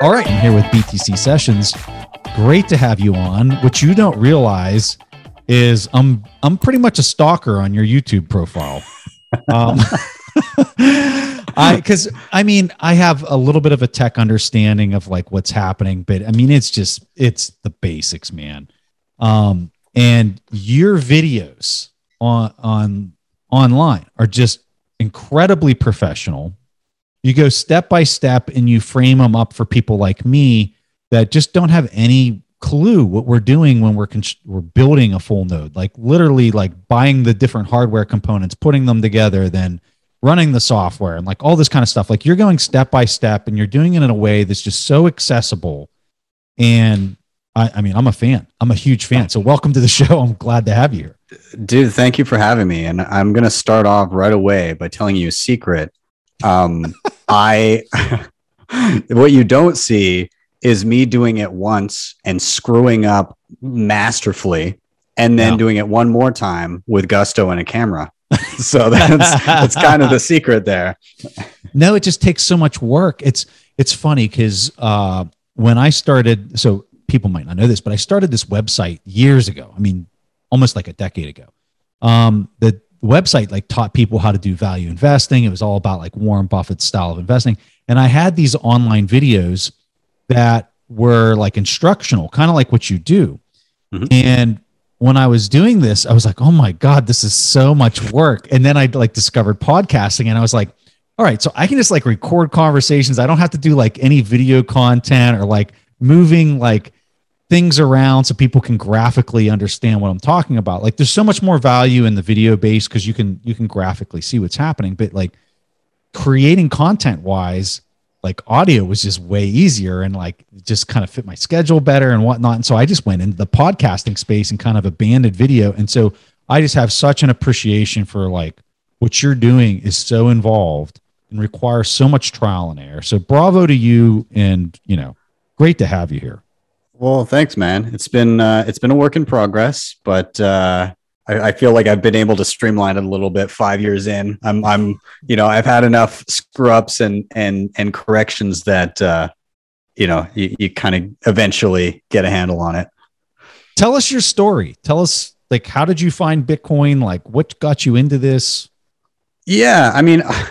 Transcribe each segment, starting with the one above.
All right, right, I'm here with BTC Sessions. Great to have you on. What you don't realize is I'm I'm pretty much a stalker on your YouTube profile. Um, I because I mean I have a little bit of a tech understanding of like what's happening, but I mean it's just it's the basics, man. Um, and your videos on on online are just incredibly professional you go step by step and you frame them up for people like me that just don't have any clue what we're doing when we're const- we're building a full node like literally like buying the different hardware components putting them together then running the software and like all this kind of stuff like you're going step by step and you're doing it in a way that's just so accessible and I, I mean i'm a fan i'm a huge fan so welcome to the show i'm glad to have you here dude thank you for having me and i'm going to start off right away by telling you a secret um, I what you don't see is me doing it once and screwing up masterfully and then no. doing it one more time with gusto and a camera. so that's that's kind of the secret there. no, it just takes so much work. It's it's funny because uh, when I started, so people might not know this, but I started this website years ago. I mean, almost like a decade ago. Um, the website like taught people how to do value investing. It was all about like Warren Buffett's style of investing. And I had these online videos that were like instructional, kind of like what you do. Mm-hmm. And when I was doing this, I was like, oh my God, this is so much work. And then I like discovered podcasting and I was like, all right, so I can just like record conversations. I don't have to do like any video content or like moving like things around so people can graphically understand what I'm talking about. Like there's so much more value in the video base because you can you can graphically see what's happening. But like creating content wise, like audio was just way easier and like just kind of fit my schedule better and whatnot. And so I just went into the podcasting space and kind of abandoned video. And so I just have such an appreciation for like what you're doing is so involved and requires so much trial and error. So bravo to you and you know, great to have you here. Well, thanks, man. It's been uh, it's been a work in progress, but uh, I, I, feel like I've been able to streamline it a little bit. Five years in, I'm I'm you know I've had enough screw ups and and and corrections that uh, you know you, you kind of eventually get a handle on it. Tell us your story. Tell us like how did you find Bitcoin? Like what got you into this? Yeah, I mean, I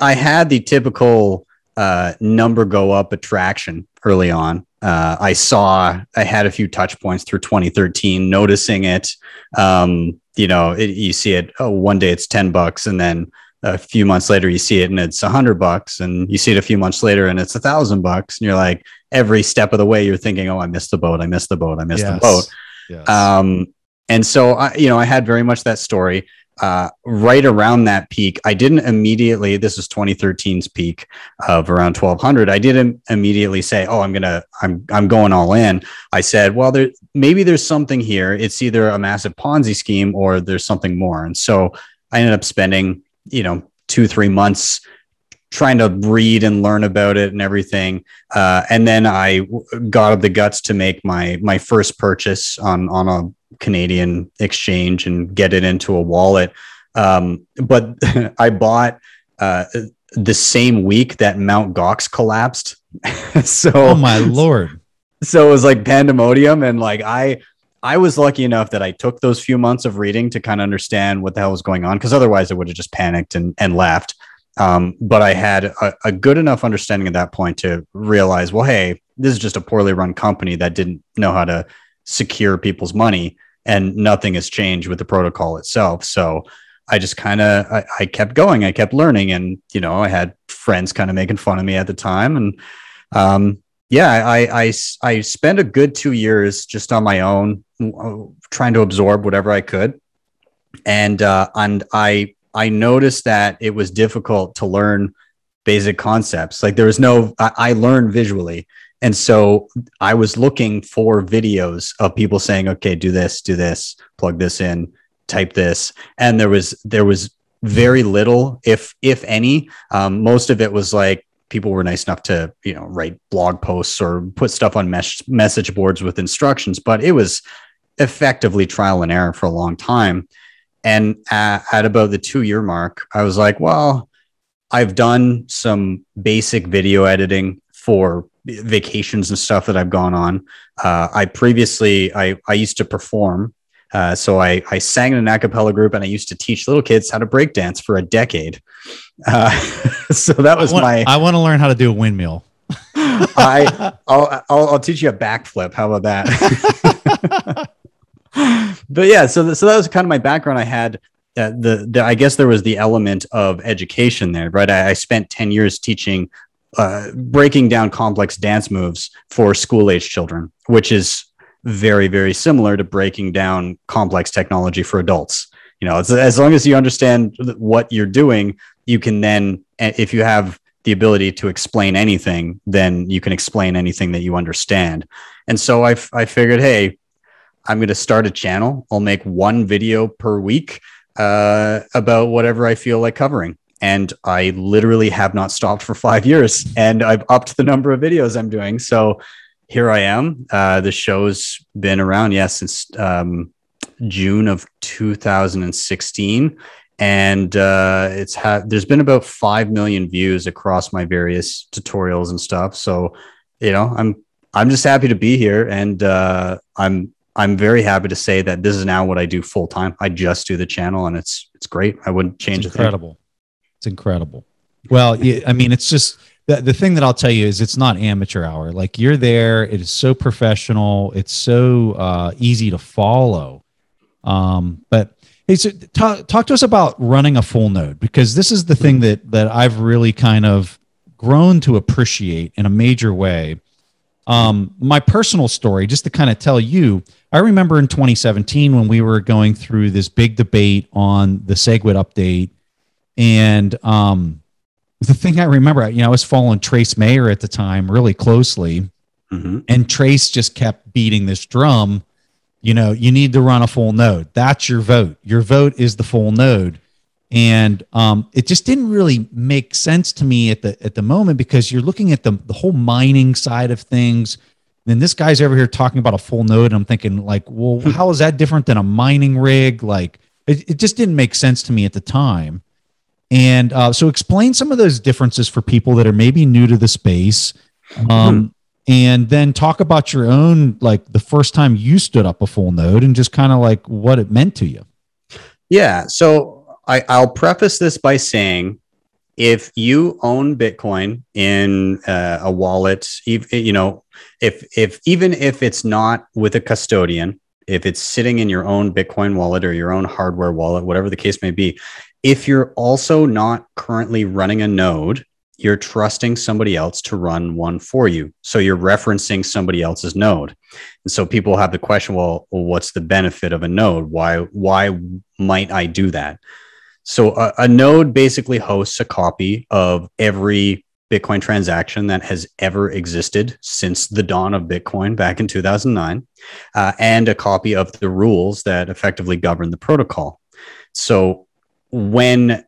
I had the typical uh, number go up attraction early on uh, I saw I had a few touch points through 2013, noticing it. Um, you know, it, you see it. Oh, one day it's 10 bucks, and then a few months later you see it and it's a hundred bucks, and you see it a few months later and it's a thousand bucks, and you're like, every step of the way, you're thinking, oh, I missed the boat, I missed the boat, I missed yes. the boat. Yes. Um, and so I, you know, I had very much that story uh, right around that peak, I didn't immediately, this is 2013's peak of around 1200. I didn't immediately say, oh, I'm going to, I'm, I'm going all in. I said, well, there, maybe there's something here. It's either a massive Ponzi scheme or there's something more. And so I ended up spending, you know, two, three months trying to read and learn about it and everything. Uh, and then I got the guts to make my, my first purchase on, on a Canadian exchange and get it into a wallet. Um, but I bought uh, the same week that Mount Gox collapsed. so, oh my lord! So it was like pandemonium, and like I, I was lucky enough that I took those few months of reading to kind of understand what the hell was going on, because otherwise I would have just panicked and and left. Um, but I had a, a good enough understanding at that point to realize, well, hey, this is just a poorly run company that didn't know how to secure people's money and nothing has changed with the protocol itself. So I just kind of I, I, kept going, I kept learning, and you know I had friends kind of making fun of me at the time, and um, yeah, I, I I spent a good two years just on my own, uh, trying to absorb whatever I could, and uh, and I I noticed that it was difficult to learn basic concepts. Like there was no I, I learned visually, and so I was looking for videos of people saying, okay, do this, do this, plug this in, type this. And there was, there was very little, if, if any, um, most of it was like, people were nice enough to you know write blog posts or put stuff on mes- message boards with instructions but it was effectively trial and error for a long time and at, at about the two year mark i was like well i've done some basic video editing for vacations and stuff that I've gone on. Uh, I previously I I used to perform. Uh, so I, I sang in an a cappella group and I used to teach little kids how to break dance for a decade. Uh, so that was I want, my. I want to learn how to do a windmill. I I'll, I'll, I'll teach you a backflip. How about that? but yeah, so so that was kind of my background. I had uh, the, the, I guess there was the element of education there, right? I, I, spent 10 years teaching uh, breaking down complex dance moves for school age children, which is very, very similar to breaking down complex technology for adults. You know, as, as long as you understand what you're doing, you can then, if you have the ability to explain anything, then you can explain anything that you understand. And so I, I figured, hey, I'm going to start a channel. I'll make one video per week uh, about whatever I feel like covering and I literally have not stopped for five years, and I've upped the number of videos I'm doing. So here I am. Uh, the show's been around, yes, since um, June of 2016, and uh, it's had. There's been about five million views across my various tutorials and stuff. So you know, I'm I'm just happy to be here, and uh, I'm I'm very happy to say that this is now what I do full time. I just do the channel, and it's it's great. I wouldn't change it's incredible. It's incredible. Well, I mean, it's just the, the thing that I'll tell you is it's not amateur hour. Like you're there, it is so professional, it's so uh, easy to follow. Um, but hey, so talk, talk to us about running a full node because this is the thing that that I've really kind of grown to appreciate in a major way. Um, my personal story, just to kind of tell you, I remember in 2017 when we were going through this big debate on the SegWit update and um, the thing I remember, you know, I was following Trace Mayer at the time really closely. Mm-hmm. And Trace just kept beating this drum. You know, you need to run a full node. That's your vote. Your vote is the full node. And um, it just didn't really make sense to me at the at the moment because you're looking at the, the whole mining side of things. And then this guy's over here talking about a full node. And I'm thinking, like, well, hmm. how is that different than a mining rig? Like, it, it just didn't make sense to me at the time. And uh, so, explain some of those differences for people that are maybe new to the space. Um, hmm. And then talk about your own, like the first time you stood up a full node and just kind of like what it meant to you. Yeah. So, I, I'll preface this by saying if you own Bitcoin in uh, a wallet, you know, if if even if it's not with a custodian, if it's sitting in your own Bitcoin wallet or your own hardware wallet, whatever the case may be, if you're also not currently running a node, you're trusting somebody else to run one for you. So you're referencing somebody else's node. And so people have the question, well, what's the benefit of a node? Why why might I do that? So a, a node basically hosts a copy of every Bitcoin transaction that has ever existed since the dawn of Bitcoin back in 2009, uh, and a copy of the rules that effectively govern the protocol. So when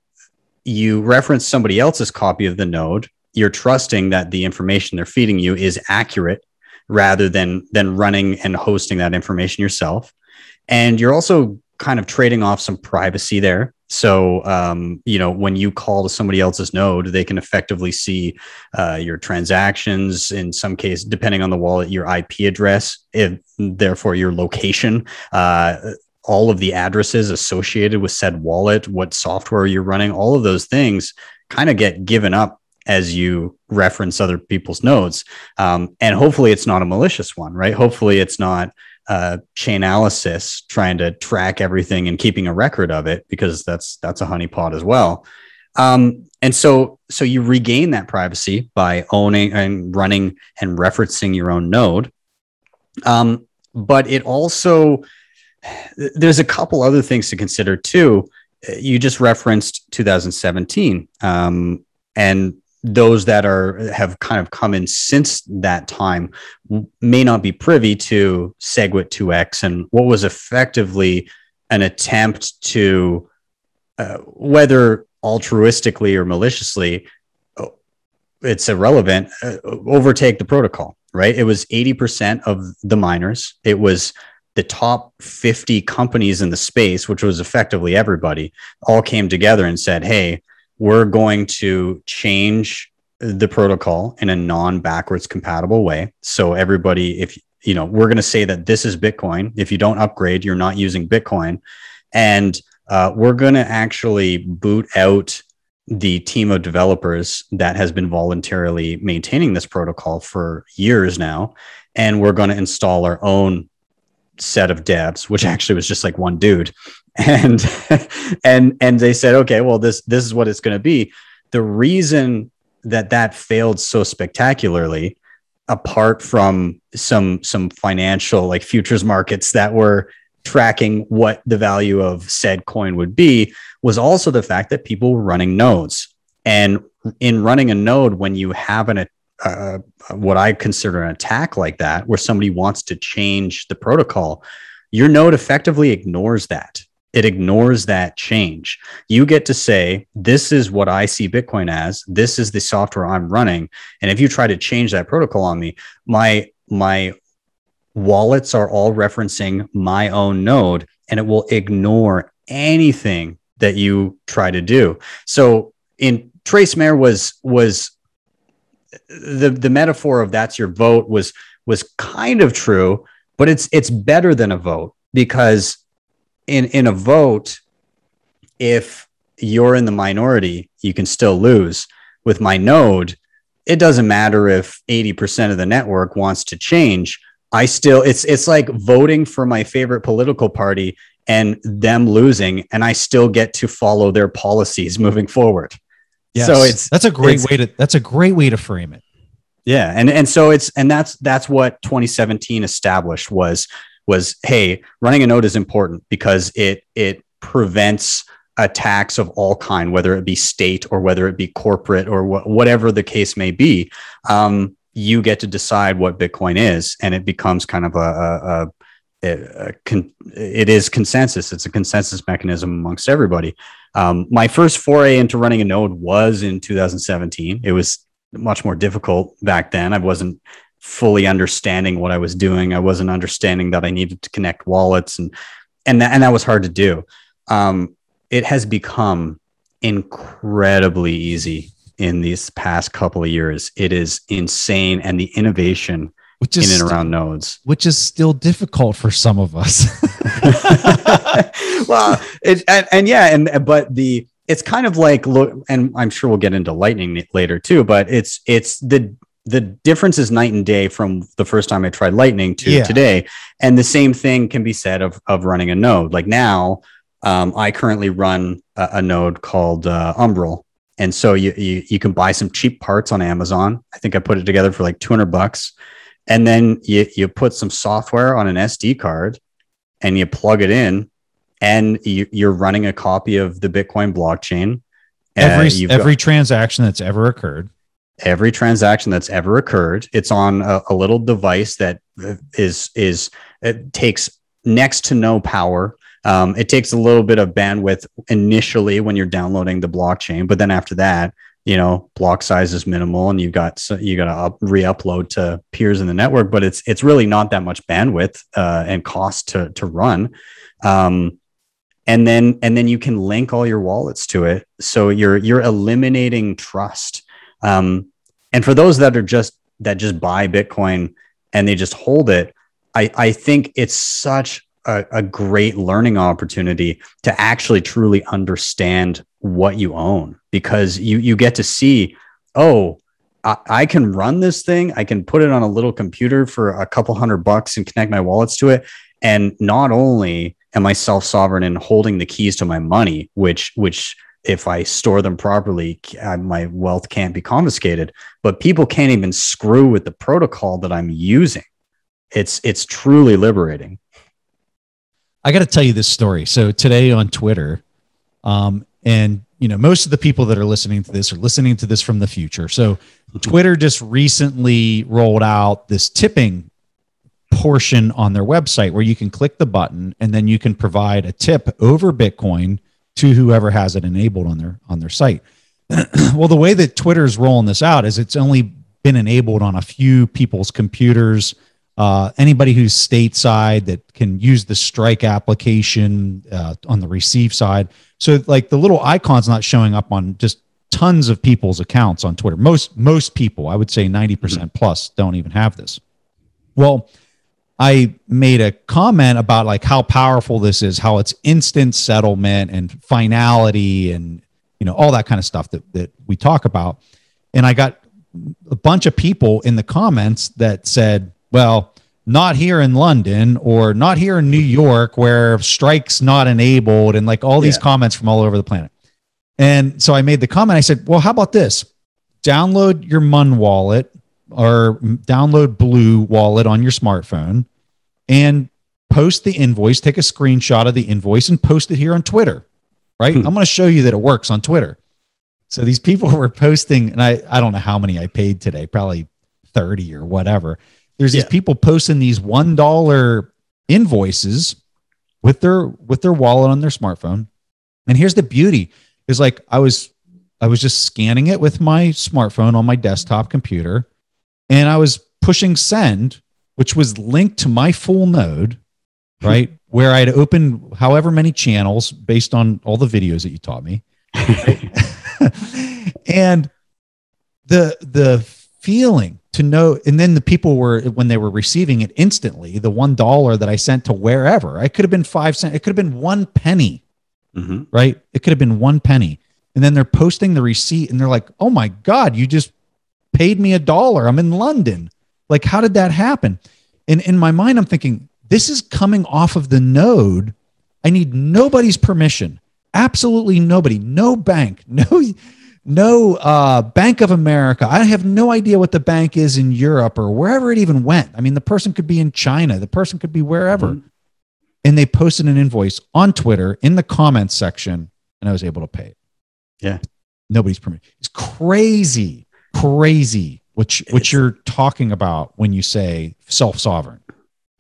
you reference somebody else's copy of the node, you're trusting that the information they're feeding you is accurate rather than than running and hosting that information yourself. And you're also kind of trading off some privacy there. So, um, you know, when you call to somebody else's node, they can effectively see uh, your transactions. In some case, depending on the wallet, your IP address, if, therefore your location. Uh, all of the addresses associated with said wallet, what software you're running, all of those things kind of get given up as you reference other people's nodes. Um, and hopefully it's not a malicious one, right? Hopefully it's not uh, analysis trying to track everything and keeping a record of it because that's that's a honeypot as well. Um, and so so you regain that privacy by owning and running and referencing your own node. Um, but it also there's a couple other things to consider too. You just referenced 2017, um, and those that are have kind of come in since that time may not be privy to Segwit 2x and what was effectively an attempt to, uh, whether altruistically or maliciously, oh, it's irrelevant, uh, overtake the protocol. Right? It was 80% of the miners. It was the top 50 companies in the space, which was effectively everybody, all came together and said, hey, we're going to change the protocol in a non backwards compatible way. So, everybody, if you know, we're going to say that this is Bitcoin. If you don't upgrade, you're not using Bitcoin. And uh, we're going to actually boot out the team of developers that has been voluntarily maintaining this protocol for years now. And we're going to install our own set of devs, which actually was just like one dude. And and and they said, okay, well this this is what it's going to be. The reason that that failed so spectacularly apart from some some financial like futures markets that were tracking what the value of said coin would be was also the fact that people were running nodes and in running a node when you have an uh, what I consider an attack like that, where somebody wants to change the protocol, your node effectively ignores that. It ignores that change. You get to say, This is what I see Bitcoin as. This is the software I'm running. And if you try to change that protocol on me, my, my wallets are all referencing my own node and it will ignore anything that you try to do. So in Trace Tracemare was was the the metaphor of that's your vote was was kind of true, but it's it's better than a vote because in in a vote, if you're in the minority, you can still lose. With my node, it doesn't matter if 80% of the network wants to change. I still it's it's like voting for my favorite political party and them losing and I still get to follow their policies moving forward. Yes. So it's that's a great way to that's a great way to frame it. Yeah, and and so it's and that's that's what 2017 established was was hey, running a node is important because it it prevents attacks of all kind, whether it be state or whether it be corporate or wh- whatever the case may be. Um, you get to decide what Bitcoin is, and it becomes kind of a, a, it, uh, con- it is consensus. It's a consensus mechanism amongst everybody. Um, my first foray into running a node was in 2017. It was much more difficult back then. I wasn't fully understanding what I was doing. I wasn't understanding that I needed to connect wallets and and that, and that was hard to do. Um, it has become incredibly easy in these past couple of years. It is insane, and the innovation which is in and around nodes, which is still difficult for some of us. well, it, and, and, yeah, and but the it's kind of like look, and I'm sure we'll get into Lightning later too. But it's it's the the difference is night and day from the first time I tried Lightning to yeah. today, and the same thing can be said of of running a node. Like now, um, I currently run a, a node called uh, Umbral, and so you, you you can buy some cheap parts on Amazon. I think I put it together for like 200 bucks and then you, you put some software on an SD card and you plug it in and you, you're running a copy of the Bitcoin blockchain. Every, uh, every got, transaction that's ever occurred. Every transaction that's ever occurred. It's on a, a little device that uh, is, is, it uh, takes next to no power. Um, it takes a little bit of bandwidth initially when you're downloading the blockchain, but then after that, you know block size is minimal and you've got so you got to up, re-upload to peers in the network but it's it's really not that much bandwidth uh, and cost to to run um, and then and then you can link all your wallets to it so you're you're eliminating trust um, and for those that are just that just buy bitcoin and they just hold it i i think it's such a, a great learning opportunity to actually truly understand what you own because you you get to see oh I, I, can run this thing i can put it on a little computer for a couple hundred bucks and connect my wallets to it and not only am i self-sovereign in holding the keys to my money which which if i store them properly I, my wealth can't be confiscated but people can't even screw with the protocol that i'm using it's it's truly liberating i got to tell you this story so today on twitter um, and you know most of the people that are listening to this are listening to this from the future so twitter just recently rolled out this tipping portion on their website where you can click the button and then you can provide a tip over bitcoin to whoever has it enabled on their on their site well the way that twitter's rolling this out is it's only been enabled on a few people's computers uh, anybody who's stateside that can use the strike application uh, on the receive side. So like the little icon's not showing up on just tons of people's accounts on Twitter. Most most people, I would say 90% plus don't even have this. Well, I made a comment about like how powerful this is, how it's instant settlement and finality and you know all that kind of stuff that that we talk about. And I got a bunch of people in the comments that said, well, not here in London or not here in New York where strikes not enabled and like all these yeah. comments from all over the planet. And so I made the comment I said, "Well, how about this? Download your Mun wallet or download Blue wallet on your smartphone and post the invoice, take a screenshot of the invoice and post it here on Twitter." Right? Hmm. I'm going to show you that it works on Twitter. So these people were posting and I I don't know how many I paid today, probably 30 or whatever there's yeah. these people posting these one dollar invoices with their with their wallet on their smartphone. And here's the beauty: is like I was I was just scanning it with my smartphone on my desktop computer, and I was pushing send, which was linked to my full node, hmm. right? where I had opened however many channels based on all the videos that you taught me. and the the feeling to know and then the people were when they were receiving it instantly the one dollar that i sent to wherever it could have been five cent it could have been one penny mm-hmm. right it could have been one penny and then they're posting the receipt and they're like oh my god you just paid me a dollar i'm in london like how did that happen and in my mind i'm thinking this is coming off of the node i need nobody's permission absolutely nobody no bank no no uh, Bank of America. I have no idea what the bank is in Europe or wherever it even went. I mean, the person could be in China, the person could be wherever. Mm-hmm. And they posted an invoice on Twitter in the comments section, and I was able to pay it. Yeah. Nobody's permitted. It's crazy, crazy what, you, what you're talking about when you say self sovereign.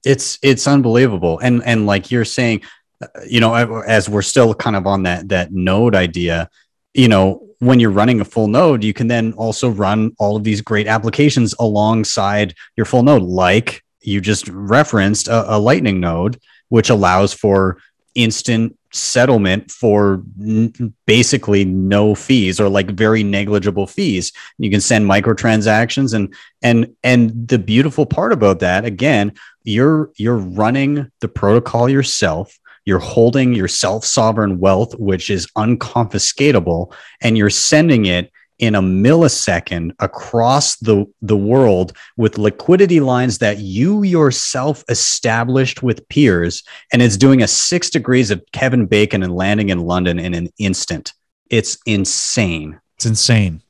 It's, it's unbelievable. And, and like you're saying, uh, you know, as we're still kind of on that, that node idea, you know, when you're running a full node, you can then also run all of these great applications alongside your full node, like you just referenced a, a Lightning node, which allows for instant settlement for n- basically no fees or like very negligible fees you can send microtransactions and and and the beautiful part about that again you're you're running the protocol yourself you're holding your self sovereign wealth, which is unconfiscatable, and you're sending it in a millisecond across the, the world with liquidity lines that you yourself established with peers. And it's doing a six degrees of Kevin Bacon and landing in London in an instant. It's insane. It's insane.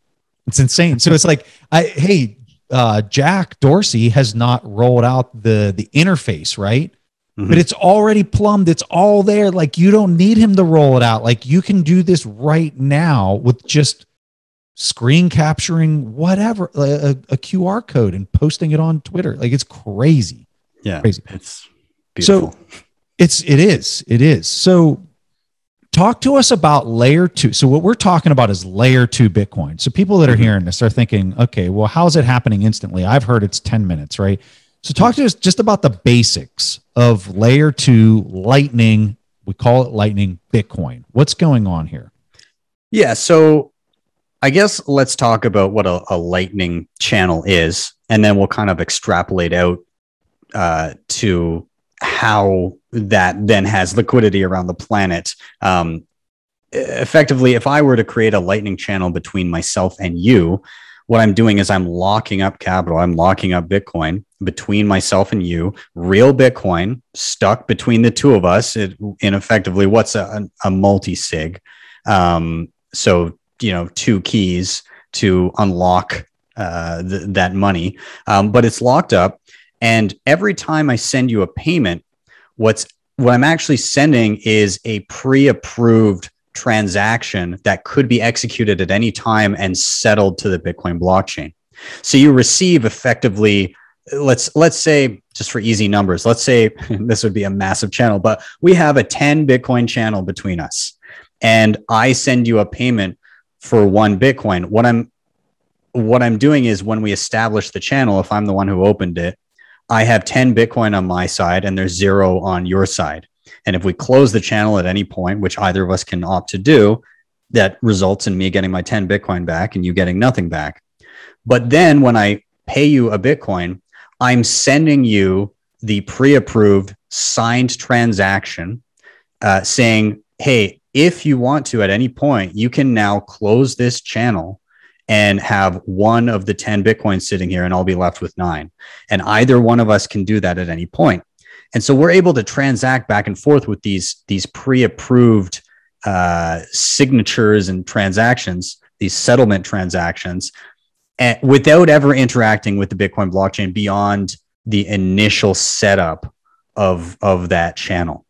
It's insane. So it's like, I, hey, uh, Jack Dorsey has not rolled out the the interface, right? Mm-hmm. But it's already plumbed. It's all there. Like you don't need him to roll it out. Like you can do this right now with just screen capturing whatever a, a QR code and posting it on Twitter. Like it's crazy. Yeah, crazy. It's beautiful. So it's it is it is. So talk to us about layer two. So what we're talking about is layer two Bitcoin. So people that are mm-hmm. hearing this are thinking, okay, well, how's it happening instantly? I've heard it's 10 minutes, right? So, talk to us just about the basics of layer two Lightning. We call it Lightning Bitcoin. What's going on here? Yeah. So, I guess let's talk about what a, a Lightning channel is, and then we'll kind of extrapolate out uh, to how that then has liquidity around the planet. Um, effectively, if I were to create a Lightning channel between myself and you, what I'm doing is I'm locking up capital. I'm locking up Bitcoin between myself and you, real Bitcoin stuck between the two of us it, in effectively what's a, a multi sig. Um, so, you know, two keys to unlock uh, th- that money, um, but it's locked up. And every time I send you a payment, what's what I'm actually sending is a pre approved transaction that could be executed at any time and settled to the Bitcoin blockchain. So you receive effectively let's let's say just for easy numbers let's say this would be a massive channel but we have a 10 bitcoin channel between us and i send you a payment for one bitcoin what i'm what i'm doing is when we establish the channel if i'm the one who opened it i have 10 bitcoin on my side and there's zero on your side and if we close the channel at any point, which either of us can opt to do, that results in me getting my 10 Bitcoin back and you getting nothing back. But then when I pay you a Bitcoin, I'm sending you the pre approved signed transaction uh, saying, hey, if you want to at any point, you can now close this channel and have one of the 10 Bitcoins sitting here, and I'll be left with nine. And either one of us can do that at any point. And so we're able to transact back and forth with these, these pre-approved uh, signatures and transactions, these settlement transactions, and eh, without ever interacting with the Bitcoin blockchain beyond the initial setup of, of that channel.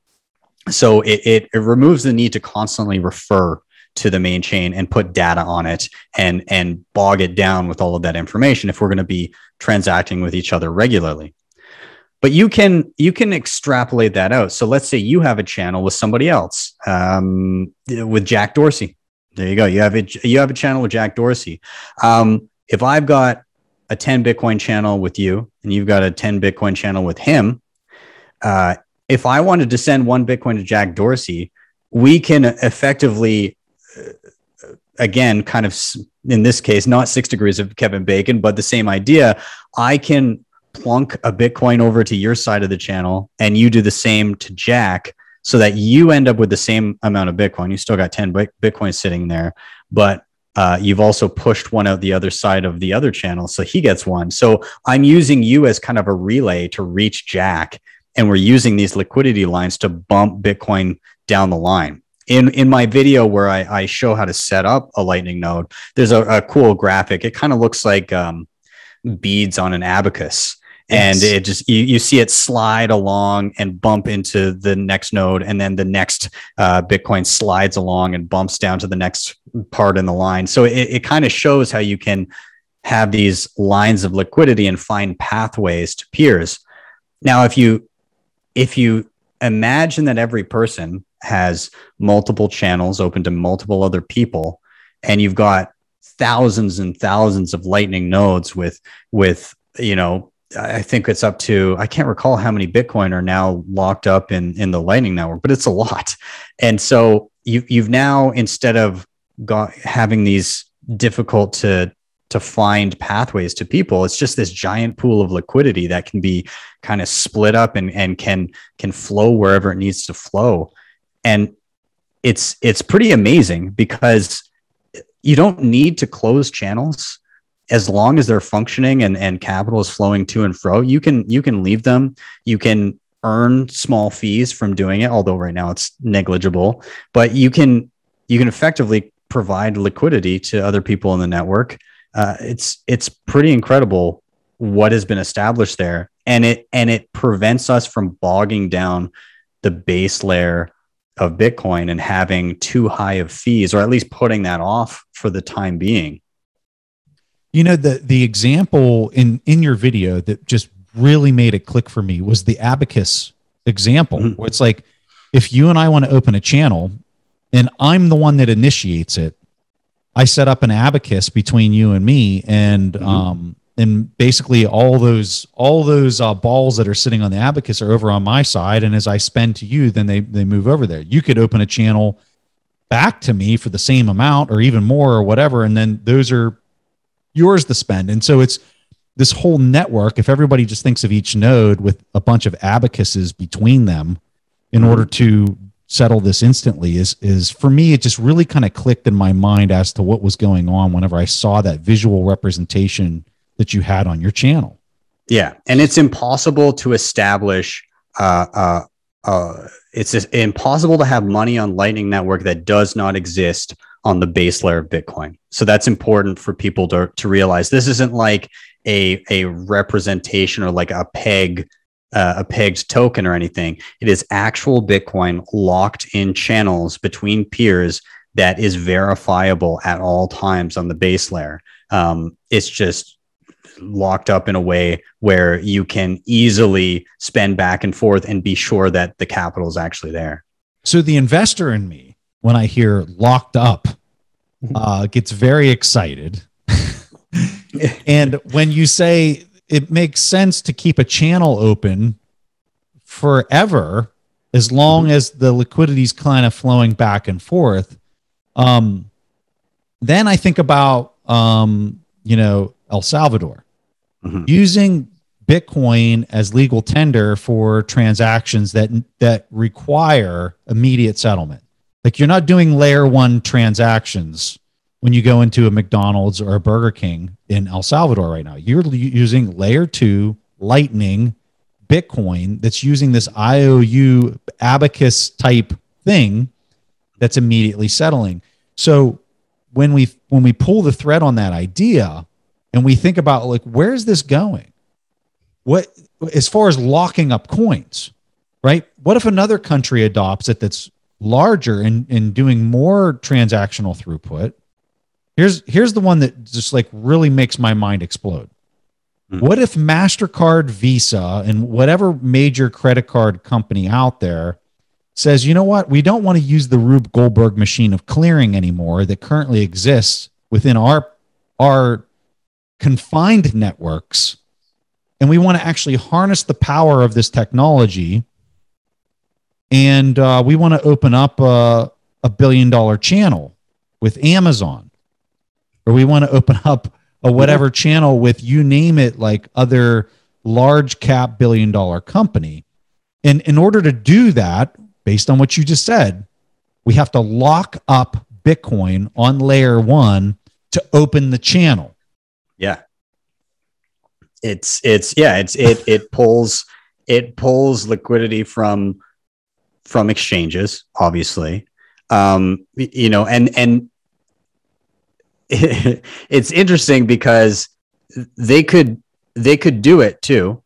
So it, it, it removes the need to constantly refer to the main chain and put data on it and and bog it down with all of that information if we're going to be transacting with each other regularly but you can you can extrapolate that out so let's say you have a channel with somebody else um, with jack dorsey there you go you have a you have a channel with jack dorsey um, if i've got a 10 bitcoin channel with you and you've got a 10 bitcoin channel with him uh, if i wanted to send one bitcoin to jack dorsey we can effectively uh, again kind of in this case not six degrees of kevin bacon but the same idea i can plunk a Bitcoin over to your side of the channel and you do the same to Jack so that you end up with the same amount of Bitcoin. You still got 10 Bitcoin sitting there, but uh, you've also pushed one out the other side of the other channel. So he gets one. So I'm using you as kind of a relay to reach Jack. And we're using these liquidity lines to bump Bitcoin down the line. In, in my video where I, I show how to set up a lightning node, there's a, a cool graphic. It kind of looks like um, beads on an abacus and it just you, you see it slide along and bump into the next node and then the next uh, bitcoin slides along and bumps down to the next part in the line so it, it kind of shows how you can have these lines of liquidity and find pathways to peers now if you if you imagine that every person has multiple channels open to multiple other people and you've got thousands and thousands of lightning nodes with with you know I think it's up to I can't recall how many Bitcoin are now locked up in in the Lightning network, but it's a lot. And so you you've now instead of got, having these difficult to to find pathways to people, it's just this giant pool of liquidity that can be kind of split up and and can can flow wherever it needs to flow. And it's it's pretty amazing because you don't need to close channels as long as they're functioning and, and capital is flowing to and fro, you can you can leave them. You can earn small fees from doing it, although right now it's negligible, but you can you can effectively provide liquidity to other people in the network. Uh, it's it's pretty incredible what has been established there, and it and it prevents us from bogging down the base layer of Bitcoin and having too high of fees, or at least putting that off for the time being. You know, the the example in in your video that just really made it click for me was the abacus example, mm-hmm. where it's like if you and I want to open a channel and I'm the one that initiates it, I set up an abacus between you and me and mm-hmm. um and basically all those all those uh, balls that are sitting on the abacus are over on my side and as i spend to you then they they move over there you could open a channel back to me for the same amount or even more or whatever and then those are yours to spend. And so it's this whole network. If everybody just thinks of each node with a bunch of abacuses between them in order to settle this instantly is is for me it just really kind of clicked in my mind as to what was going on whenever I saw that visual representation that you had on your channel. Yeah, and it's impossible to establish uh, uh, uh, it's impossible to have money on Lightning Network that does not exist on the base layer of Bitcoin. So that's important for people to, to realize. This isn't like a, a representation or like a peg, uh, a pegged token or anything. It is actual Bitcoin locked in channels between peers that is verifiable at all times on the base layer. Um, it's just locked up in a way where you can easily spend back and forth and be sure that the capital is actually there. So the investor in me when I hear locked up, mm-hmm. uh, gets very excited. and when you say it makes sense to keep a channel open forever, as long mm-hmm. as the liquidity is kind of flowing back and forth, um, then I think about, um, you know, El Salvador mm-hmm. using Bitcoin as legal tender for transactions that that require immediate settlement. Like you're not doing layer one transactions when you go into a McDonald's or a Burger King in El Salvador right now. You're using layer two Lightning Bitcoin that's using this IOU abacus type thing that's immediately settling. So when we when we pull the thread on that idea and we think about like where's this going? What as far as locking up coins, right? What if another country adopts it that's larger and, and doing more transactional throughput. Here's here's the one that just like really makes my mind explode. Mm-hmm. What if MasterCard, Visa, and whatever major credit card company out there says, you know what, we don't want to use the Rube Goldberg machine of clearing anymore that currently exists within our our confined networks. And we want to actually harness the power of this technology and uh, we want to open up a, a billion dollar channel with Amazon, or we want to open up a whatever yeah. channel with you name it, like other large cap billion dollar company. And in order to do that, based on what you just said, we have to lock up Bitcoin on layer one to open the channel. Yeah. It's, it's, yeah, it's, it, it pulls, it pulls liquidity from from exchanges, obviously. Um, you know, and and it's interesting because they could they could do it too.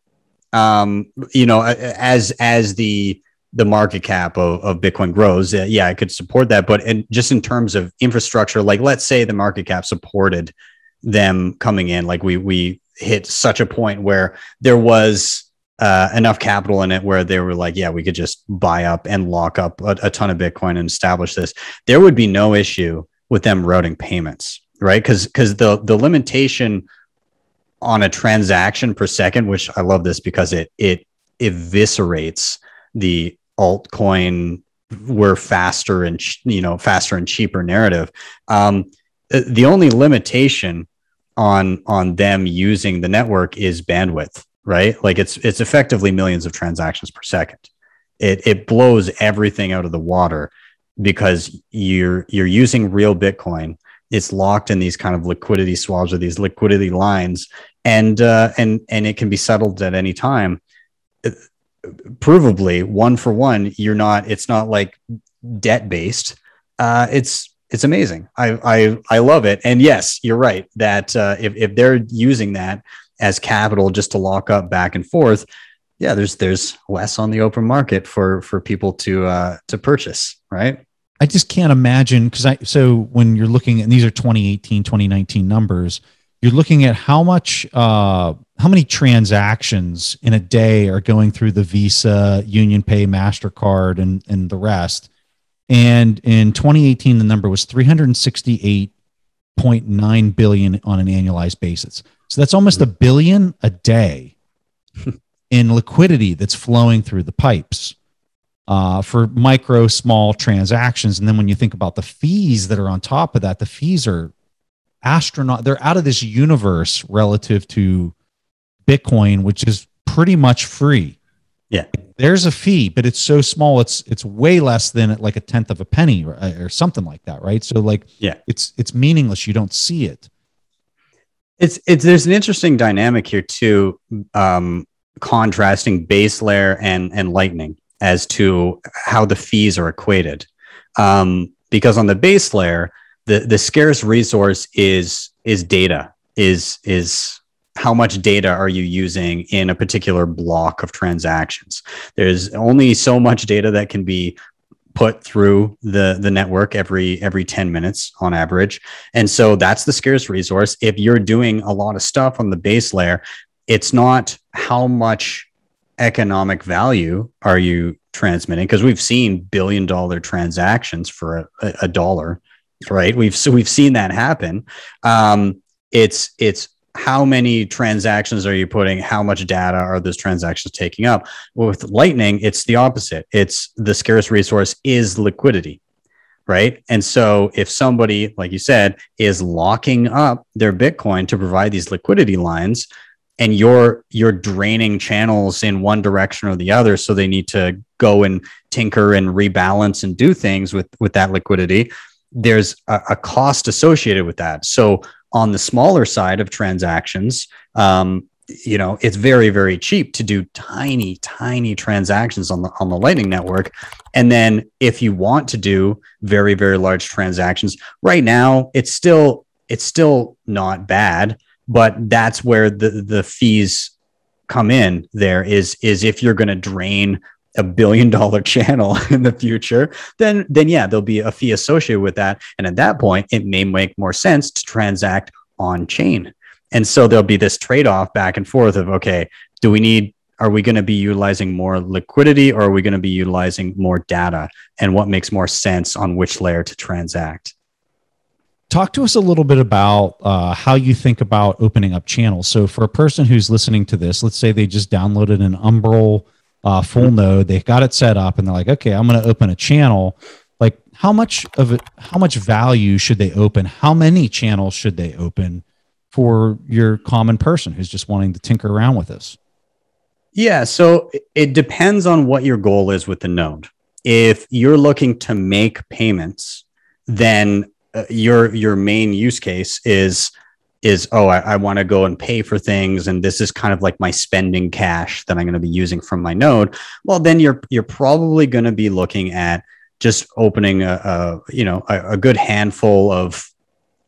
Um, you know, as as the the market cap of, of Bitcoin grows, uh, yeah, I could support that. But and just in terms of infrastructure, like let's say the market cap supported them coming in, like we we hit such a point where there was uh, enough capital in it where they were like, yeah, we could just buy up and lock up a, a ton of Bitcoin and establish this, there would be no issue with them routing payments, right? Because because the the limitation on a transaction per second, which I love this because it it eviscerates the altcoin we're faster and you know faster and cheaper narrative. Um, the only limitation on on them using the network is bandwidth right? Like it's it's effectively millions of transactions per second. It it blows everything out of the water because you're you're using real Bitcoin. It's locked in these kind of liquidity swaps or these liquidity lines, and uh, and and it can be settled at any time. It, provably, one for one, you're not. It's not like debt based. Uh, it's it's amazing. I I I love it. And yes, you're right that uh, if if they're using that as capital just to lock up back and forth, yeah, there's there's less on the open market for for people to uh, to purchase, right? I just can't imagine because I so when you're looking and these are 2018, 2019 numbers, you're looking at how much uh, how many transactions in a day are going through the Visa, Union Pay, Mastercard, and and the rest. And in 2018, the number was 368.9 billion on an annualized basis. So that's almost a billion a day in liquidity that's flowing through the pipes uh, for micro, small transactions. And then when you think about the fees that are on top of that, the fees are astronaut. They're out of this universe relative to Bitcoin, which is pretty much free. Yeah, there's a fee, but it's so small. It's it's way less than like a tenth of a penny or, or something like that, right? So like, yeah, it's it's meaningless. You don't see it. It's it's there's an interesting dynamic here too, um, contrasting base layer and and lightning as to how the fees are equated. Um, because on the base layer, the the scarce resource is is data, is is how much data are you using in a particular block of transactions. There's only so much data that can be put through the the network every every 10 minutes on average and so that's the scarce resource if you're doing a lot of stuff on the base layer it's not how much economic value are you transmitting because we've seen billion dollar transactions for a, a dollar right we've so we've seen that happen um, it's it's how many transactions are you putting? How much data are those transactions taking up? with Lightning, it's the opposite. It's the scarce resource is liquidity, right? And so if somebody, like you said, is locking up their Bitcoin to provide these liquidity lines, and you're you're draining channels in one direction or the other, so they need to go and tinker and rebalance and do things with with that liquidity. There's a, a cost associated with that. So on the smaller side of transactions, um, you know, it's very, very cheap to do tiny, tiny transactions on the on the Lightning Network. And then if you want to do very, very large transactions, right now it's still it's still not bad, but that's where the the fees come in there is is if you're going to drain a billion dollar channel in the future, then then yeah, there'll be a fee associated with that. And at that point, it may make more sense to transact on chain. And so there'll be this trade-off back and forth of okay, do we need are we going to be utilizing more liquidity or are we going to be utilizing more data and what makes more sense on which layer to transact? Talk to us a little bit about uh, how you think about opening up channels. So, for a person who's listening to this, let's say they just downloaded an Umbral uh, full node. They got it set up and they're like, okay, I'm going to open a channel. Like how much of it, how much value should they open? How many channels should they open for your common person who's just wanting to tinker around with this? Yeah. So it depends on what your goal is with the node. If you're looking to make payments, then uh, your your main use case is is oh i, I want to go and pay for things and this is kind of like my spending cash that i'm going to be using from my node well then you're you're probably going to be looking at just opening a, a you know a, a, good handful of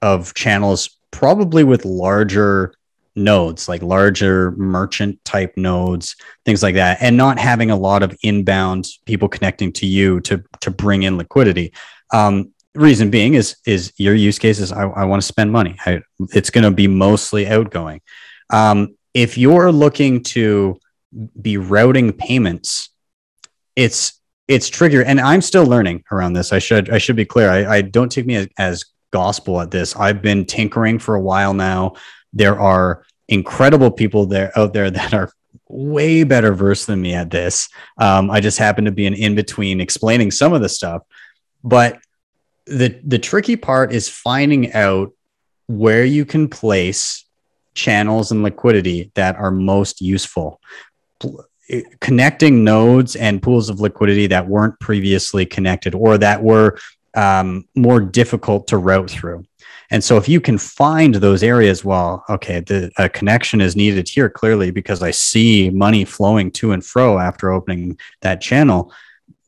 of channels probably with larger nodes like larger merchant type nodes things like that and not having a lot of inbound people connecting to you to to bring in liquidity um, reason being is is your use cases. I, I want to spend money. I, it's going to be mostly outgoing. Um, if you're looking to be routing payments, it's it's trigger. And I'm still learning around this. I should I should be clear. I, I don't take me as, as gospel at this. I've been tinkering for a while now. There are incredible people there out there that are way better versed than me at this. Um, I just happen to be an in between explaining some of the stuff, but the the tricky part is finding out where you can place channels and liquidity that are most useful eh, connecting nodes and pools of liquidity that weren't previously connected or that were um, more difficult to route through and so if you can find those areas well okay the a connection is needed here clearly because i see money flowing to and fro after opening that channel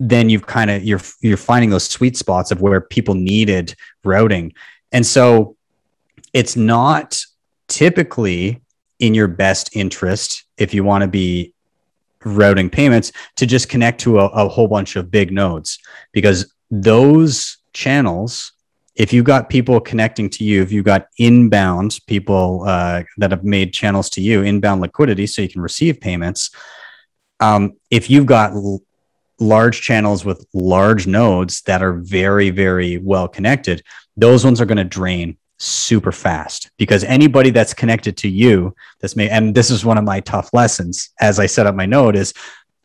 then you've kind of you're you're finding those sweet spots of where people needed routing and so it's not typically in your best interest if you want to be routing payments to just connect to a, a, whole bunch of big nodes because those channels if you have got people connecting to you if you have got inbound people uh, that have made channels to you inbound liquidity so you can receive payments um, if you've got large channels with large nodes that are very, very well connected, those ones are going to drain super fast because anybody that's connected to you that's may and this is one of my tough lessons as i set up my node is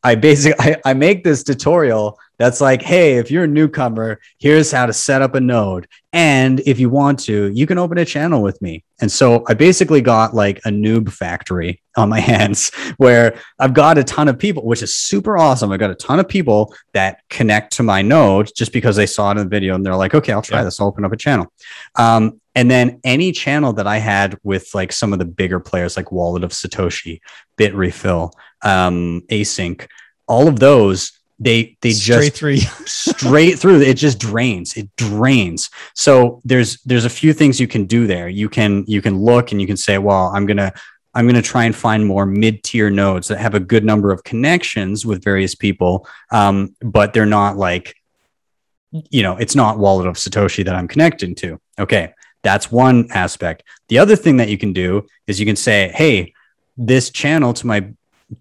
i basically I, I make this tutorial that's like, hey, if you're a newcomer, here's how to set up a node. And if you want to, you can open a channel with me. And so I basically got like a noob factory on my hands where I've got a ton of people, which is super awesome. I got a ton of people that connect to my node just because they saw it in the video and they're like, okay, I'll try yeah. this. I'll open up a channel. Um, and then any channel that I had with like some of the bigger players like Wallet of Satoshi, Bit Refill, um, Async, all of those they they straight just through. straight through it just drains it drains so there's there's a few things you can do there you can you can look and you can say well i'm going to i'm going to try and find more mid-tier nodes that have a good number of connections with various people um, but they're not like you know it's not wallet of satoshi that i'm connecting to okay that's one aspect the other thing that you can do is you can say hey this channel to my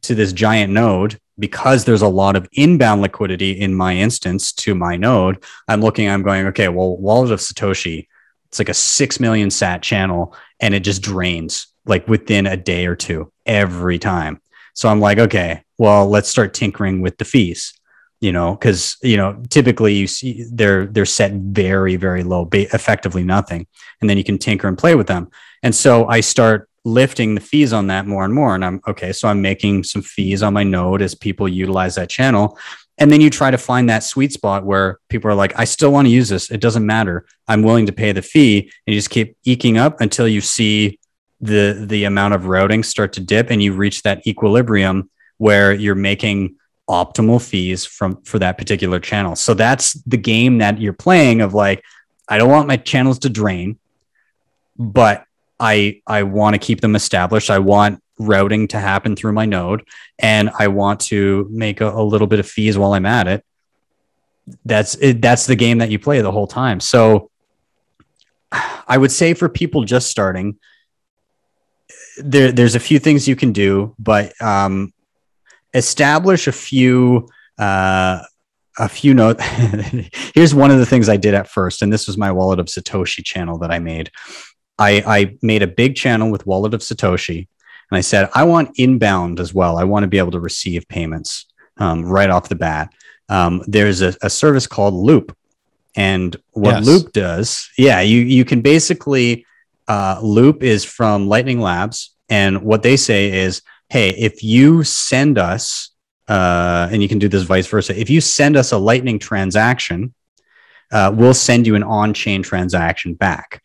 to this giant node because there's a lot of inbound liquidity in my instance to my node, I'm looking, I'm going, okay, well, wallet of Satoshi, it's like a 6 million sat channel and it just drains like within a day or two every time. So I'm like, okay, well, let's start tinkering with the fees, you know, because, you know, typically you see they're, they're set very, very low, effectively nothing. And then you can tinker and play with them. And so I start lifting the fees on that more and more. And I'm okay, so I'm making some fees on my node as people utilize that channel. And then you try to find that sweet spot where people are like, I still want to use this. It doesn't matter. I'm willing to pay the fee. And you just keep eking up until you see the the amount of routing start to dip and you reach that equilibrium where you're making optimal fees from for that particular channel. So that's the game that you're playing of like, I don't want my channels to drain, but I I want to keep them established. I want routing to happen through my node, and I want to make a, a little bit of fees while I'm at it. That's it, that's the game that you play the whole time. So I would say for people just starting, there there's a few things you can do, but um, establish a few. Uh, a few notes. Here's one of the things I did at first, and this was my Wallet of Satoshi channel that I made. I, I made a big channel with Wallet of Satoshi, and I said I want inbound as well. I want to be able to receive payments um, right off the bat. Um, there's a, a, service called Loop, and what yes. Loop does, yeah, you you can basically uh, Loop is from Lightning Labs, and what they say is, hey, if you send us, uh, and you can do this vice versa, if you send us a Lightning transaction, uh, we'll send you an on-chain transaction back.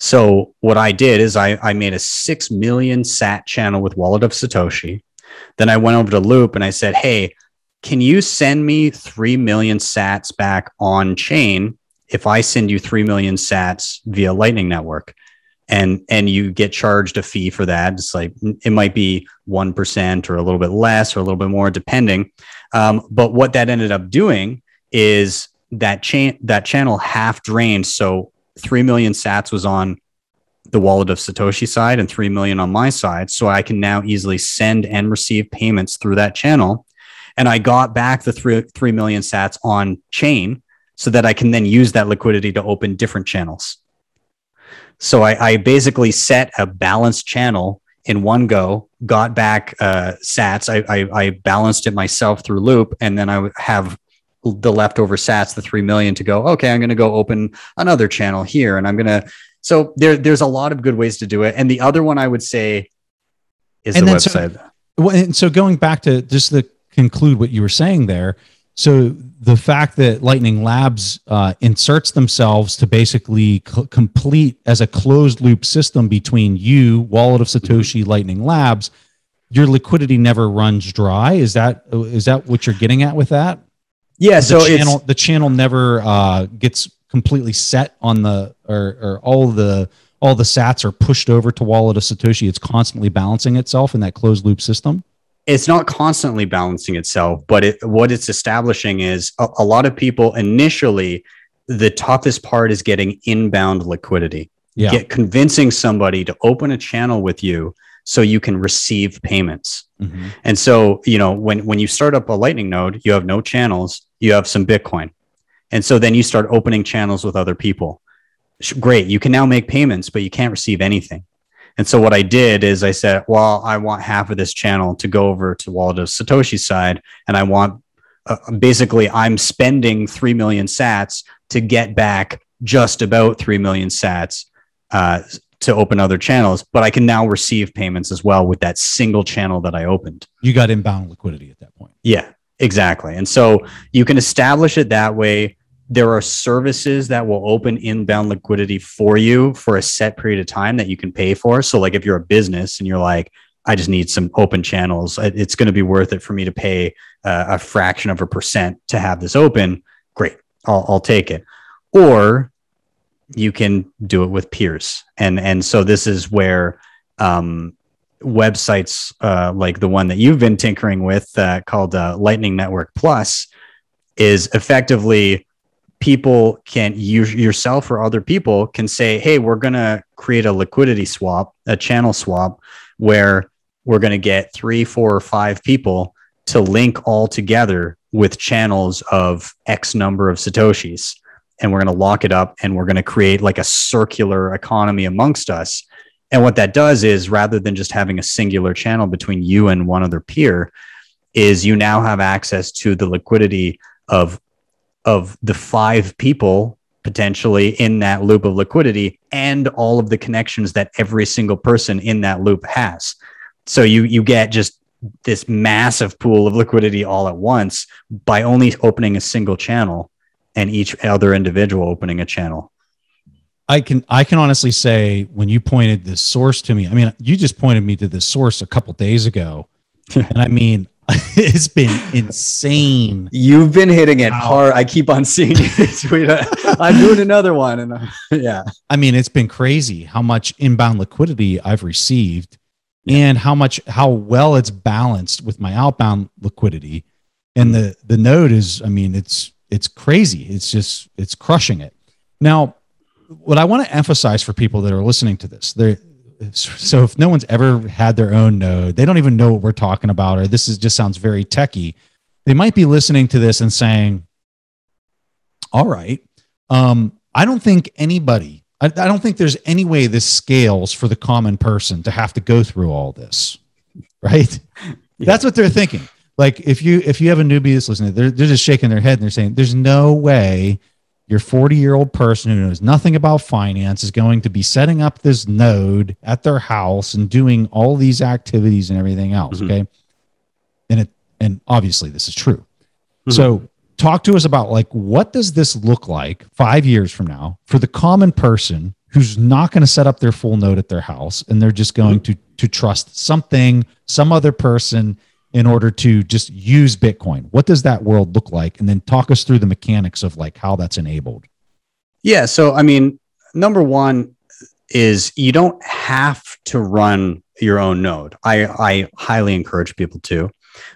So what I did is I, I made a six million sat channel with Wallet of Satoshi. Then I went over to Loop and I said, hey, can you send me 3 million sats back on chain if I send you 3 million sats via Lightning Network? And, and you get charged a fee for that. It's like it might be 1% or a little bit less or a little bit more, depending. Um, but what that ended up doing is that chain that channel half drained. So 3 million sats was on the wallet of Satoshi side and 3 million on my side. So I can now easily send and receive payments through that channel. And I got back the 3, 3 million sats on chain so that I can then use that liquidity to open different channels. So I, I basically set a balanced channel in one go, got back uh, sats. I, I, I balanced it myself through Loop, and then I have the leftover sats, the 3 million to go, okay, I'm going to go open another channel here and I'm going to. So there, there's a lot of good ways to do it. And the other one I would say is and the website. So, well, and so going back to just to conclude what you were saying there. So the fact that Lightning Labs uh, inserts themselves to basically complete as a closed loop system between you, Wallet of mm-hmm. Satoshi, Lightning Labs, your liquidity never runs dry. Is that is that what you're getting at with that? Yeah, the so channel, the channel never uh, gets completely set on the or, or all the all the sats are pushed over to wallet of Satoshi. It's constantly balancing itself in that closed loop system. It's not constantly balancing itself, but it, what it's establishing is a, a lot of people initially. The toughest part is getting inbound liquidity. Yeah. Get convincing somebody to open a channel with you so you can receive payments. Mm-hmm. And so, you know, when when you start up a Lightning node, you have no channels you have some Bitcoin. And so then you start opening channels with other people. Great, you can now make payments, but you can't receive anything. And so what I did is I said, well, I want half of this channel to go over to Waldo Satoshi's side, and I want uh, basically I'm spending three million Sats to get back just about three million Sats uh, to open other channels, but I can now receive payments as well with that single channel that I opened. You got inbound liquidity at that point. Yeah. Exactly. And so you can establish it that way. There are services that will open inbound liquidity for you for a set period of time that you can pay for. So, like if you're a business and you're like, I just need some open channels, it's going to be worth it for me to pay uh, a fraction of a percent to have this open. Great. I'll, I'll take it. Or you can do it with peers. And, and so this is where, um, websites uh, like the one that you've been tinkering with uh, called uh, Lightning Network Plus is effectively people can you yourself or other people can say, hey, we're going to create a liquidity swap, a channel swap, where we're going to get three, four, or five people to link all together with channels of X number of Satoshis. And we're going to lock it up and we're going to create like a circular economy amongst us and what that does is rather than just having a singular channel between you and one other peer, is you now have access to the liquidity of of the five people potentially in that loop of liquidity and all of the connections that every single person in that loop has. So you you get just this massive pool of liquidity all at once by only opening a single channel and each other individual opening a channel. I can I can honestly say when you pointed this source to me, I mean you just pointed me to this source a couple days ago, and I mean it's been insane. You've been hitting it wow. hard. I keep on seeing you I'm doing another one, and I'm, yeah, I mean it's been crazy how much inbound liquidity I've received, yeah. and how much how well it's balanced with my outbound liquidity, and hmm. the the node is I mean it's it's crazy. It's just it's crushing it now what I want to emphasize for people that are listening to this, so if no one's ever had their own node, they don't even know what we're talking about, or this is just sounds very techy. They might be listening to this and saying, "All right, um, I don't think anybody, I, I don't think there's any way this scales for the common person to have to go through all this, right?" yeah. That's what they're thinking. Like if you if you have a newbie that's listening, they're they're just shaking their head and they're saying, "There's no way." your 40 year old person who knows nothing about finance is going to be setting up this node at their house and doing all these activities and everything else. Mm-hmm. Okay. And it, and obviously this is true. Mm-hmm. So talk to us about like, what does this look like five years from now for the common person who's not going to set up their full node at their house and they're just going mm-hmm. to, to trust something, some other person in order to just use Bitcoin? What does that world look like? And then talk us through the mechanics of like how that's enabled. Yeah. So, I mean, number one is you don't have to run your own node. I, I highly encourage people to.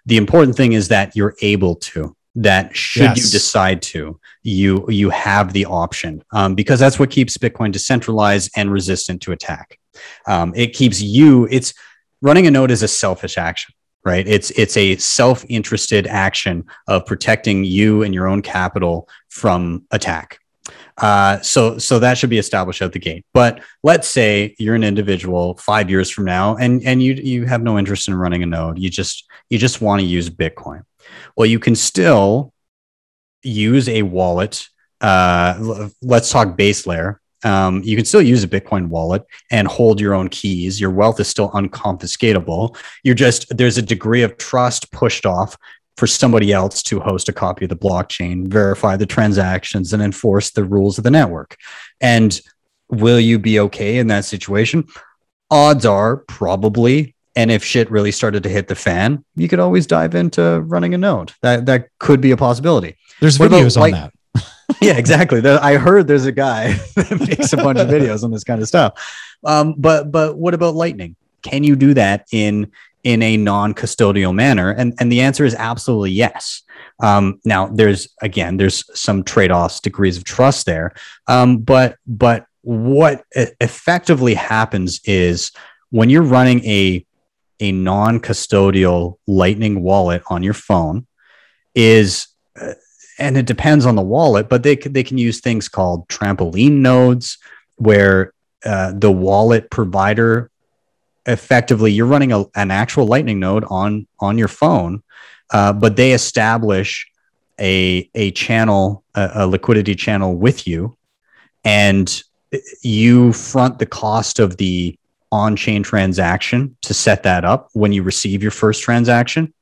The important thing is that you're able to that should yes. you decide to you you have the option um, because that's what keeps bitcoin decentralized and resistant to attack um, it keeps you it's running a node is a selfish action right it's it's a self-interested action of protecting you and your own capital from attack uh, so so that should be established at the gate but let's say you're an individual five years from now and and you you have no interest in running a node you just you just want to use bitcoin well you can still use a wallet uh, let's talk base layer um, you can still use a Bitcoin wallet and hold your own keys. Your wealth is still unconfiscatable. You're just, there's a degree of trust pushed off for somebody else to host a copy of the blockchain, verify the transactions, and enforce the rules of the network. And will you be okay in that situation? Odds are probably. And if shit really started to hit the fan, you could always dive into running a node. That that could be a possibility. There's what videos on like, that. yeah, exactly. I heard there's a guy that makes a bunch of videos on this kind of stuff. Um, but but what about Lightning? Can you do that in in a non-custodial manner? And and the answer is absolutely yes. Um, now there's again there's some trade-offs, degrees of trust there. Um, but but what effectively happens is when you're running a a non-custodial Lightning wallet on your phone is uh, and it depends on the wallet, but they can, they can use things called trampoline nodes, where uh, the wallet provider effectively you're running a, an actual Lightning node on on your phone, uh, but they establish a a channel a, a liquidity channel with you, and uh, you front the cost of the on-chain transaction to set that up when you receive your first transaction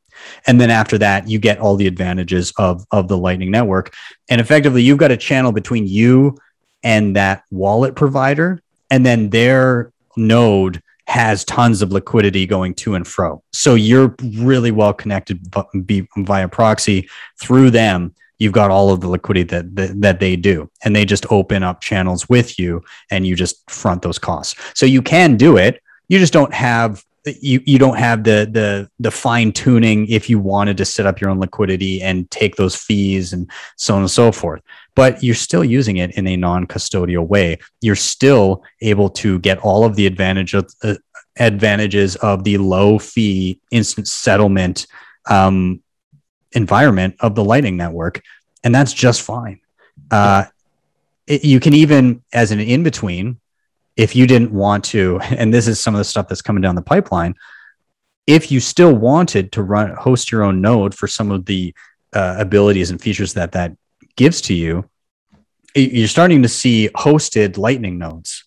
and then after that you get all the advantages of of the lightning network and effectively you've got a channel between you and that wallet provider and then their node has tons of liquidity going to and fro so you're really well connected via proxy through them you've got all of the liquidity that, that, that they do and they just open up channels with you and you just front those costs so you can do it you just don't have you you don't have the the the fine tuning if you wanted to set up your own liquidity and take those fees and so on and so forth but you're still using it in a non-custodial way you're still able to get all of the advantage of, uh, advantages of the low fee instant settlement um, environment of the lightning network and that's just fine uh, it, you can even as an in-between if you didn't want to, and this is some of the stuff that's coming down the pipeline, if you still wanted to run host your own node for some of the uh, abilities and features that that gives to you, you're starting to see hosted Lightning nodes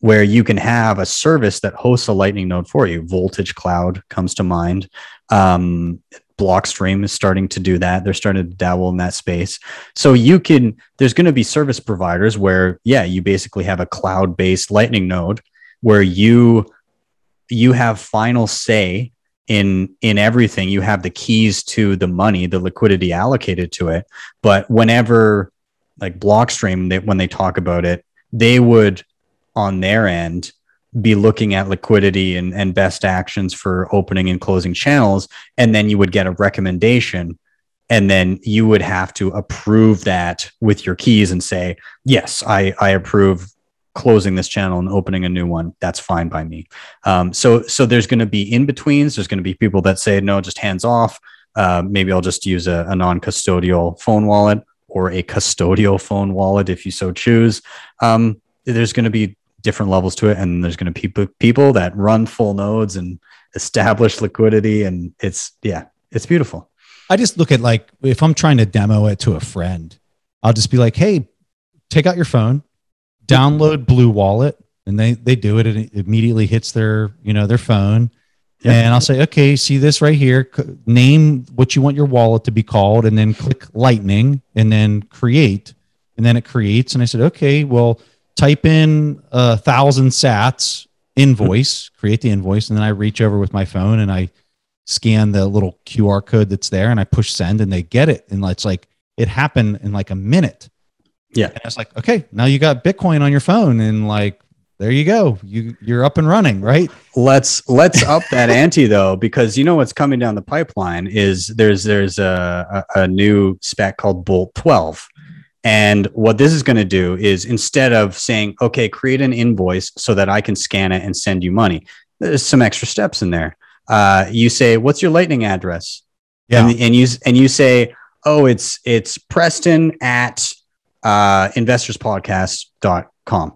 where you can have a service that hosts a Lightning node for you. Voltage Cloud comes to mind. Um, Blockstream is starting to do that. They're starting to dabble in that space. So you can, there's going to be service providers where, yeah, you basically have a cloud based Lightning node where you, you have final say in in everything you have the keys to the money the liquidity allocated to it but whenever like blockstream they, when they talk about it they would on their end be looking at liquidity and, and best actions for opening and closing channels. And then you would get a recommendation. And then you would have to approve that with your keys and say, yes, I, I approve closing this channel and opening a new one. That's fine by me. Um, so, so there's going to be in betweens. There's going to be people that say, no, just hands off. Uh, maybe I'll just use a, a non custodial phone wallet or a custodial phone wallet if you so choose. Um, there's going to be different levels to it. And there's going to be people that run full nodes and establish liquidity. And it's, yeah, it's beautiful. I just look at like, if I'm trying to demo it to a friend, I'll just be like, hey, take out your phone, download Blue Wallet. And they, they do it and it immediately hits their, you know, their phone. And I'll say, okay, see this right here. Name what you want your wallet to be called, and then click Lightning, and then create. And then it creates. And I said, okay, well, type in a uh, thousand sats invoice, create the invoice, and then I reach over with my phone and I scan the little QR code that's there and I push send and they get it. And it's like it happened in like a minute. Yeah. And it's like, okay, now you got Bitcoin on your phone and like there you go. You you're up and running, right? Let's let's up that ante though, because you know what's coming down the pipeline is there's there's a, a, a new spec called Bolt 12 and what this is going to do is instead of saying, okay, create an invoice so that I can scan it and send you money, there's some extra steps in there. Uh, you say, what's your lightning address? Yeah. And, and, you, and you say, oh, it's, it's Preston at uh, investorspodcast.com.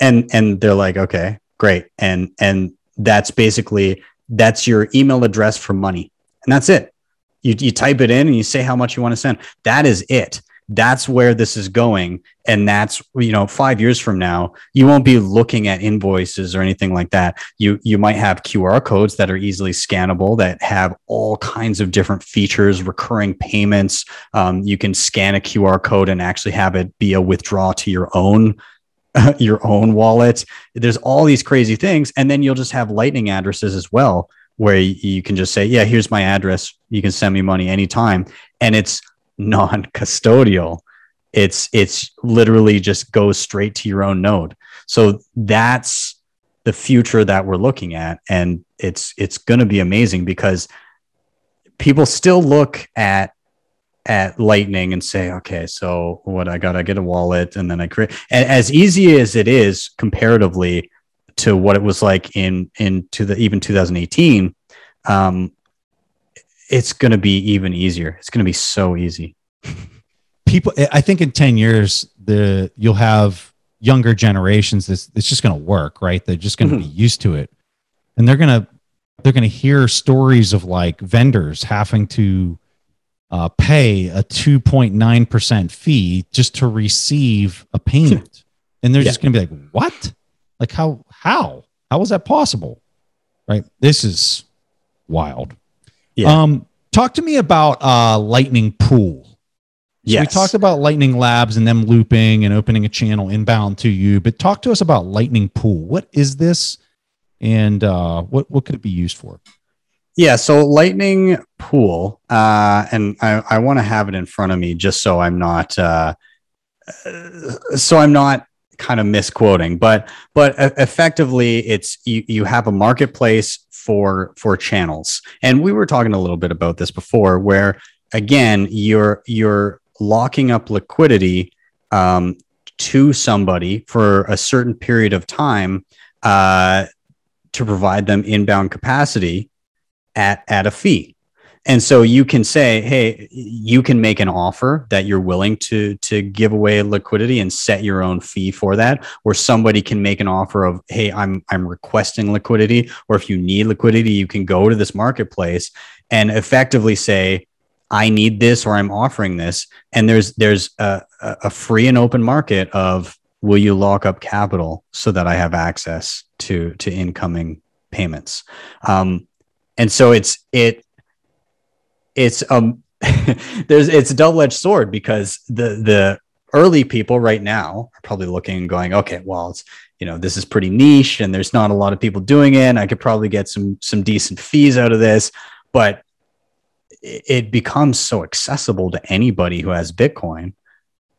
And, and they're like, okay, great. And, and that's basically, that's your email address for money. And that's it. You, you type it in and you say how much you want to send. That is it that's where this is going and that's you know 5 years from now you won't be looking at invoices or anything like that you you might have QR codes that are easily scannable that have all kinds of different features recurring payments um, you can scan a QR code and actually have it be a withdraw to your own your own wallet there's all these crazy things and then you'll just have lightning addresses as well where you can just say yeah here's my address you can send me money anytime and it's non-custodial it's it's literally just goes straight to your own node so that's the future that we're looking at and it's it's going to be amazing because people still look at at lightning and say okay so what i got i get a wallet and then i create and as easy as it is comparatively to what it was like in in to the even 2018 um, it's going to be even easier. It's going to be so easy. People, I think in 10 years, the you'll have younger generations. This it's just going to work, right? They're just going to mm-hmm. be used to it, and they're going to they're going to hear stories of like vendors having to uh, pay a 2.9 percent fee just to receive a payment, and they're yeah. just going to be like, "What? Like how how how was that possible?" Right? This is wild. Yeah. Um, talk to me about uh, Lightning Pool. So yes. we talked about Lightning Labs and them looping and opening a channel inbound to you, but talk to us about Lightning Pool. What is this, and uh, what what could it be used for? Yeah, so Lightning Pool, uh, and I, I want to have it in front of me just so I'm not uh, uh so I'm not kind of misquoting, but but effectively, it's you you have a marketplace for for channels. And we were talking a little bit about this before, where again you're you're locking up liquidity um, to somebody for a certain period of time uh, to provide them inbound capacity at at a fee and so you can say hey you can make an offer that you're willing to to give away liquidity and set your own fee for that or somebody can make an offer of hey i'm i'm requesting liquidity or if you need liquidity you can go to this marketplace and effectively say i need this or i'm offering this and there's there's a, a free and open market of will you lock up capital so that i have access to to incoming payments um, and so it's it it's um there's it's a double-edged sword because the the early people right now are probably looking and going, okay, well, it's you know this is pretty niche and there's not a lot of people doing it. I could probably get some some decent fees out of this, but it becomes so accessible to anybody who has Bitcoin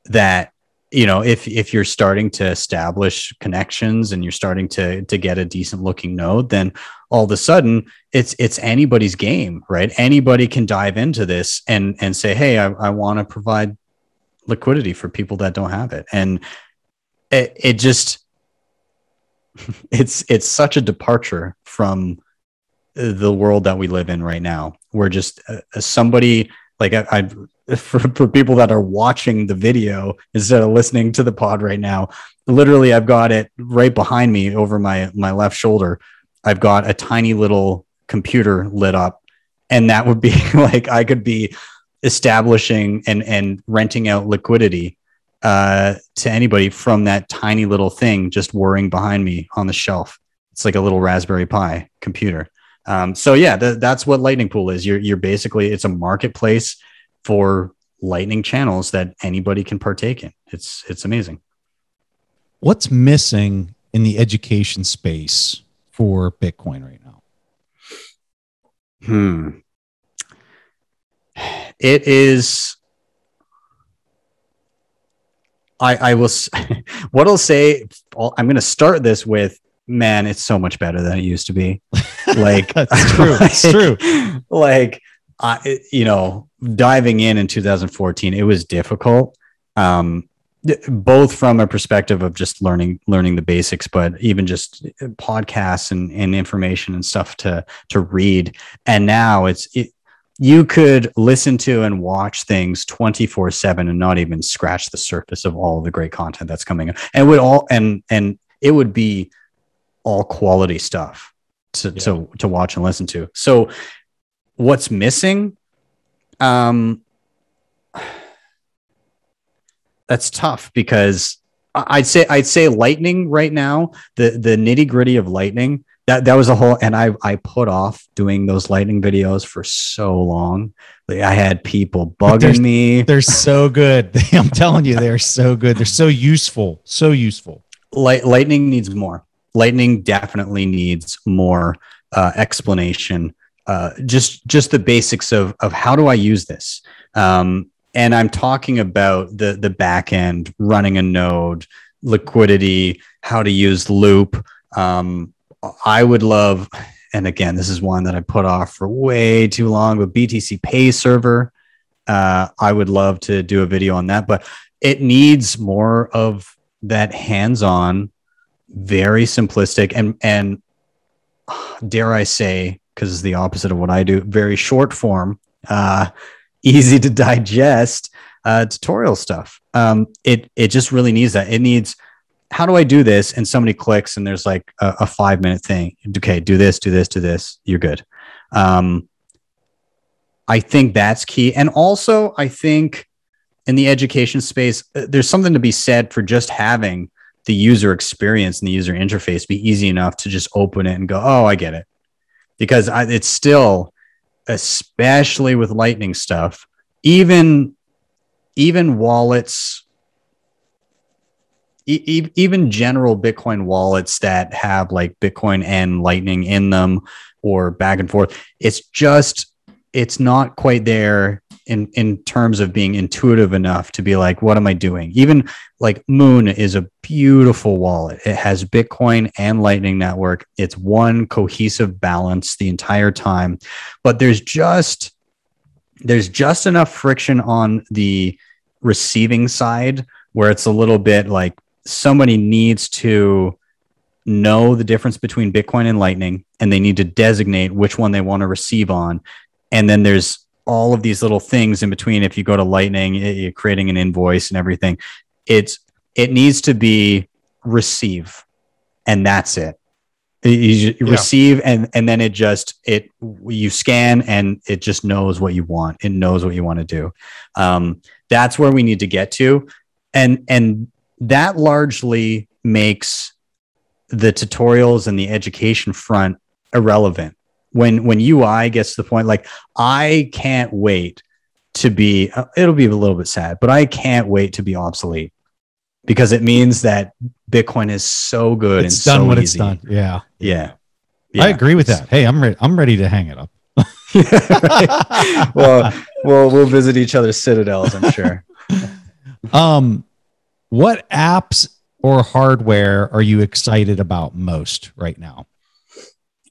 that you know if if you're starting to establish connections and you're starting to to get a decent looking node then all of a sudden it's it's anybody's game right anybody can dive into this and and say hey i, I want to provide liquidity for people that don't have it and it, it just it's it's such a departure from the world that we live in right now where just uh, somebody like I, I for, for people that are watching the video instead of listening to the pod right now, literally I've got it right behind me over my my left shoulder. I've got a tiny little computer lit up and that would be like I could be establishing and and renting out liquidity uh, to anybody from that tiny little thing just whirring behind me on the shelf. It's like a little Raspberry Pi computer. Um, so yeah, th- that's what Lightning Pool is. You're you're basically it's a marketplace for lightning channels that anybody can partake in. It's it's amazing. What's missing in the education space for Bitcoin right now? Hmm. It is I, I will what I'll say I'm going to start this with man it's so much better than it used to be like that's true like, it's true like I, you know, diving in in 2014, it was difficult. Um, both from a perspective of just learning learning the basics but even just uh, podcasts and, and information and stuff to to read and now it's it, you could listen to and watch things 24 7 and not even scratch the surface of all the great content that's coming up and would all and and it would be all quality stuff to, yeah. to to watch and listen to so what's missing um that's tough because I'd say I'd say lightning right now the the nitty gritty of lightning that that was a whole and I I put off doing those lightning videos for so long like I had people bugging me they're so good I'm telling you they're so good they're so useful so useful Light, lightning needs more lightning definitely needs more uh, explanation uh, just just the basics of of how do I use this? Um, and I'm talking about the the back end, running a node, liquidity, how to use Loop. Um, I would love, and again, this is one that I put off for way too long, but BTC Pay Server. Uh, I would love to do a video on that, but it needs more of that hands-on, very simplistic, and and dare I say, because it's the opposite of what I do. Very short form, uh, easy to digest uh, tutorial stuff. Um, it it just really needs that. It needs how do I do this? And somebody clicks, and there's like a, a five minute thing. Okay, do this, do this, do this. You're good. Um, I think that's key, and also I think in the education space, uh, there's something to be said for just having the user experience and the user interface be easy enough to just open it and go, oh, I get it because I, it's still, especially with lightning stuff, even even wallets, e- even general Bitcoin wallets that have like Bitcoin and Lightning in them or back and forth, it's just it's not quite there in in terms of being intuitive enough to be like what am i doing even like moon is a beautiful wallet it has bitcoin and lightning network it's one cohesive balance the entire time but there's just there's just enough friction on the receiving side where it's a little bit like somebody needs to know the difference between bitcoin and lightning and they need to designate which one they want to receive on and then there's all of these little things in between. If you go to Lightning, it, you're creating an invoice and everything. It's it needs to be receive, and that's it. You, you yeah. receive and and then it just it you scan and it just knows what you want. It knows what you want to do. Um, that's where we need to get to, and and that largely makes the tutorials and the education front irrelevant when when UI gets to the point like I can't wait to be uh, it'll be a little bit sad, but I can't wait to be obsolete because it means that Bitcoin is so good it's and done so what easy. it's done. Yeah. yeah. yeah, I agree with that. Hey, I'm ready. I'm ready to hang it up. yeah, well, well, we'll visit each other's citadels, I'm sure. um, what apps or hardware are you excited about most right now?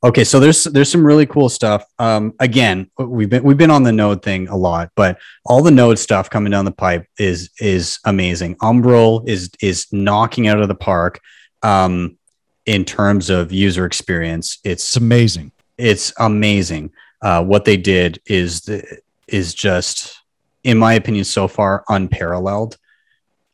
Okay, so there's there's some really cool stuff. Um, again, we've been we've been on the node thing a lot, but all the node stuff coming down the pipe is is amazing. Umbrel is is knocking out of the park um, in terms of user experience. It's, it's amazing. It's amazing. Uh, what they did is the, is just, in my opinion, so far unparalleled.